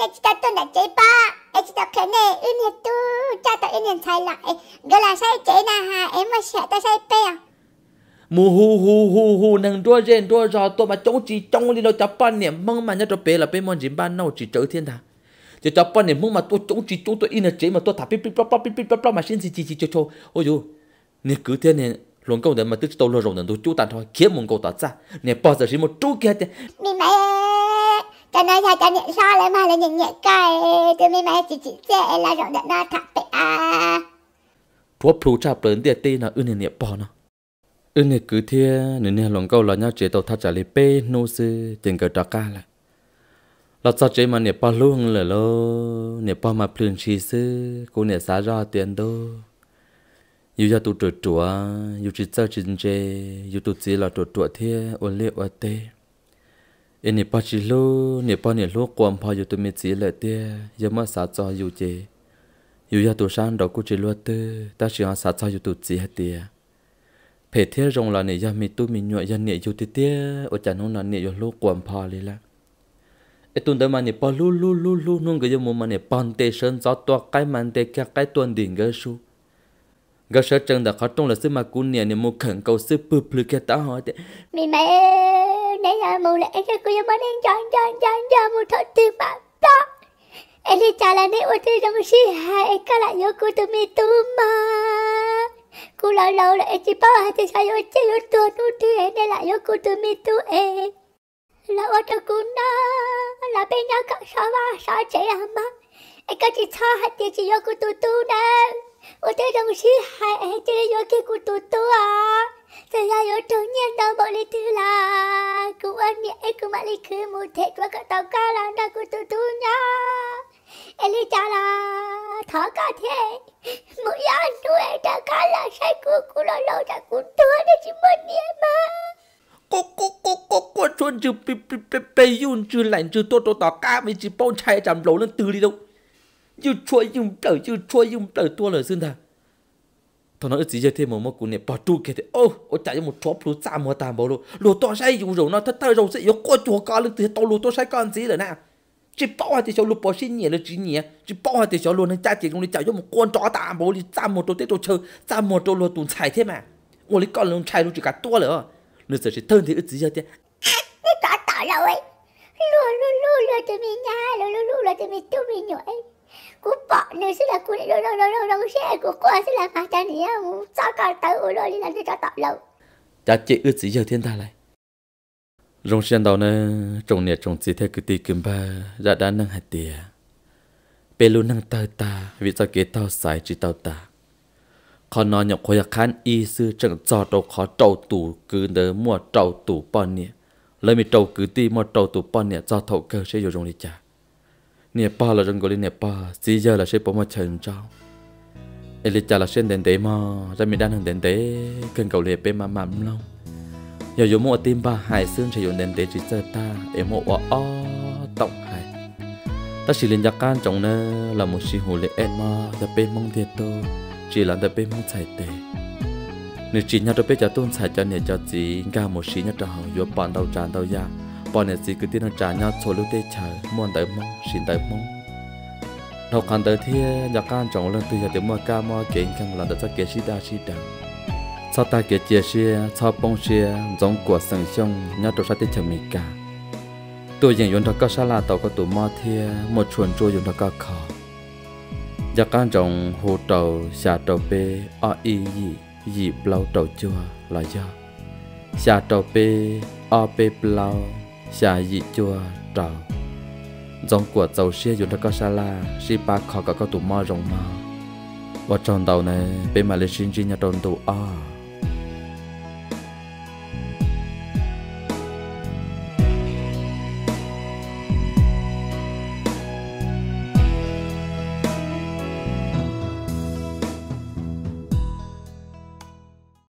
nè chị ta tôi nè ba em chỉ ta khen nè em nè tu cha ta em nè sai lại gọi là sai chị nào ha em mà sẽ ta sai pe à mù hu hu hu hu nâng đua rèn đua rò tôi mà chống chỉ chống đi đâu chắp ban niệm mong mà nhớ cho pe là pe mon chỉ ban nâu chỉ trở thiên đàng chỉ chắp ban niệm mong mà tôi chống chỉ chống tôi in là chế mà tôi thả pip pip pop pop pip pip pop mà xin xin gì gì cho cho ôi dù nè cứ thế này luôn câu đấy mà tức tôi lo rồi nên tôi chú tàn thôi kiếm một câu tạt ra nè bao giờ xin một chú kia thế mình mày cho nên sao cho nhận sao lấy mà là nhận nhận cái từ mình mà chỉ chỉ dễ là rộng đất nó thắc bệ à bố phụ cha bớn tiệt tê là ưng nhận nhận bỏ nó ưng nhận cứ thế nên nhà lòng câu là nhau chế tàu thắt trả lấy bê nô sư tiền cờ trả ca lại là sao chế mà nhận bỏ luôn là lo nhận bỏ mà phun chi sư cô nhận xả ra tiền đô, dù cho tụ trụ trụ dù chỉ chơi chỉ chơi dù tụ chỉ là trụ trụ thế ôn liệu ở tê em nè ba chỉ lô nè ba nè lô quan pa yêu tụi mình chỉ lại tia giờ mà sao cho yêu chế yêu ya tụi sáng đó cũng chỉ lô tư ta chỉ ăn sao cho yêu tụi chỉ hết tia phải thế rong là nè giờ mình tụi mình nhọ giờ nè yêu tia tia ở chả nó là nè yêu lô quan pa li la ấy tụi mình nè ba lu lu lu lu nung cái giờ mà nè pan tê sơn gió to cái màn tê kia cái tuần đỉnh cái su cái sợ chân đã khó trong là sự mà cún nè nè một khẩn cầu sự bự bự kia ta hỏi thế mẹ mẹ nãy giờ mù là em cứ cho bọn em cho cho cho cho mù thật tiền bạc đó em đi trả lại nãy ô tư trong một xí hà em cả lại nhớ cô tụi mi tụi mà cô lâu lâu là em chỉ bảo hai từ sao vô chơi vô tụi nụ tư em để lại nhớ cô tụi mi tụi em là ô tư cô nó là bên nhau cậu sao mà sao chạy à mà em có chỉ cho hai từ chỉ nhớ cô tụi tụi nè ô tư trong một xí em chỉ nhớ kia cô tụi tụi à Selalu terngiang tak boleh tulang Ku ani aku malik ke mutek Wa kau tahu kalah dah ku đi Eli cala Thả cả thế Một giá nuôi đã cả là sai cu Cu lo lo đã cu thua Để chỉ mất đi em à Cô cô cô cô cô chôn chứ bị bị bị bê Yun chứ lạnh chứ Tô tô tỏ cá Mấy chứ bông chạy chạm lấu lên từ đi đâu Như chua dùng tở Như chua dùng tở Tua lở xin thà thằng nó chỉ giờ thêm một một cú này bỏ tru cái thế, ô ô chạy cho một chó plu chả mua tàn bao luôn lúa to sai dùng rồi nó thất thơ rồi sẽ yếu qua chỗ con lên từ to lúa to sai con gì rồi nè chỉ bảo hai thì cháu lúa bỏ xin nhẹ là chỉ nhẹ chỉ bảo hai thì cháu luôn nên cha chỉ cũng đi chạy cho một con chó tàn bao đi chả một chỗ tết chỗ chơi chả một chỗ lúa tụn chạy thế mà ô lấy con luôn chạy luôn chỉ cả tua nữa nữa giờ chỉ thân thì ít chỉ giờ thế nó tỏ tỏ rồi lúa lúa lúa lúa tụi mình nha lúa lúa lúa tụi mình tụi mình nhảy kupak ni sila aku ni dong dong dong dong share của cô là macam ni nhỉ sao cả tới ủi rồi nên tôi cho tập lâu cha chị ước gì giờ thiên ta lại rong xe đầu nè trồng nè trồng chỉ thế cứ tì kim ba ra đã nâng hạt tìa bê luôn nâng tơ ta vì sao kế tao sai chỉ tao ta con nói nhọc khói khán y sư chẳng cho đâu khó trâu tù cứ nỡ mua trâu tù bọn nè lời mi trâu cứ tì mua trâu tù bọn nè cho thầu cơ sẽ dùng đi chả Nepal là rừng gọi Nepal, xí giờ là sẽ bỏ mất chân cháu, trao. Elita là sen đến tế mà, ra mình đang hàng đến tế, cần cầu liệp bên mà mắm lòng. Giờ dù mua tim ba hải xương sẽ dùng đến tế chỉ giờ ta, em mua ở o tổng hải. Ta chỉ lên can trong nè là một sĩ hồ lệ em mà, ta bên mong thiệt tô, chỉ là ta bên mong chạy tế. Nếu chỉ nhau đôi bên cho tôn chạy cho nè cho chỉ, cả một sĩ nhau cho hầu dù bàn đầu tràn đầu giang bọn này gì cứ tin nó trả nhau số lúc tê chờ muốn tới mong xin tới mong học khăn tới thì nhà can chọn lần từ giờ tới mua ca mua kiện khăn là tới cho kế sĩ đa sĩ đa sau ta kế chia sẻ sau bông sẻ giống của sừng sông nhà trộn sát tê mì cả tôi dành yến thật có sa la tàu có tụ mò thì một chuồn trôi yến thật có khó nhà can chọn hồ tàu xà tàu bê o y y gì bao tàu chua là do xà tàu bê o bê bao xả dị chua trào dòng của dầu xe dùng các sa la si ba khó cả các tủ mò rồng mò và tròn đầu này bên mà lên xin nhà trong tủ à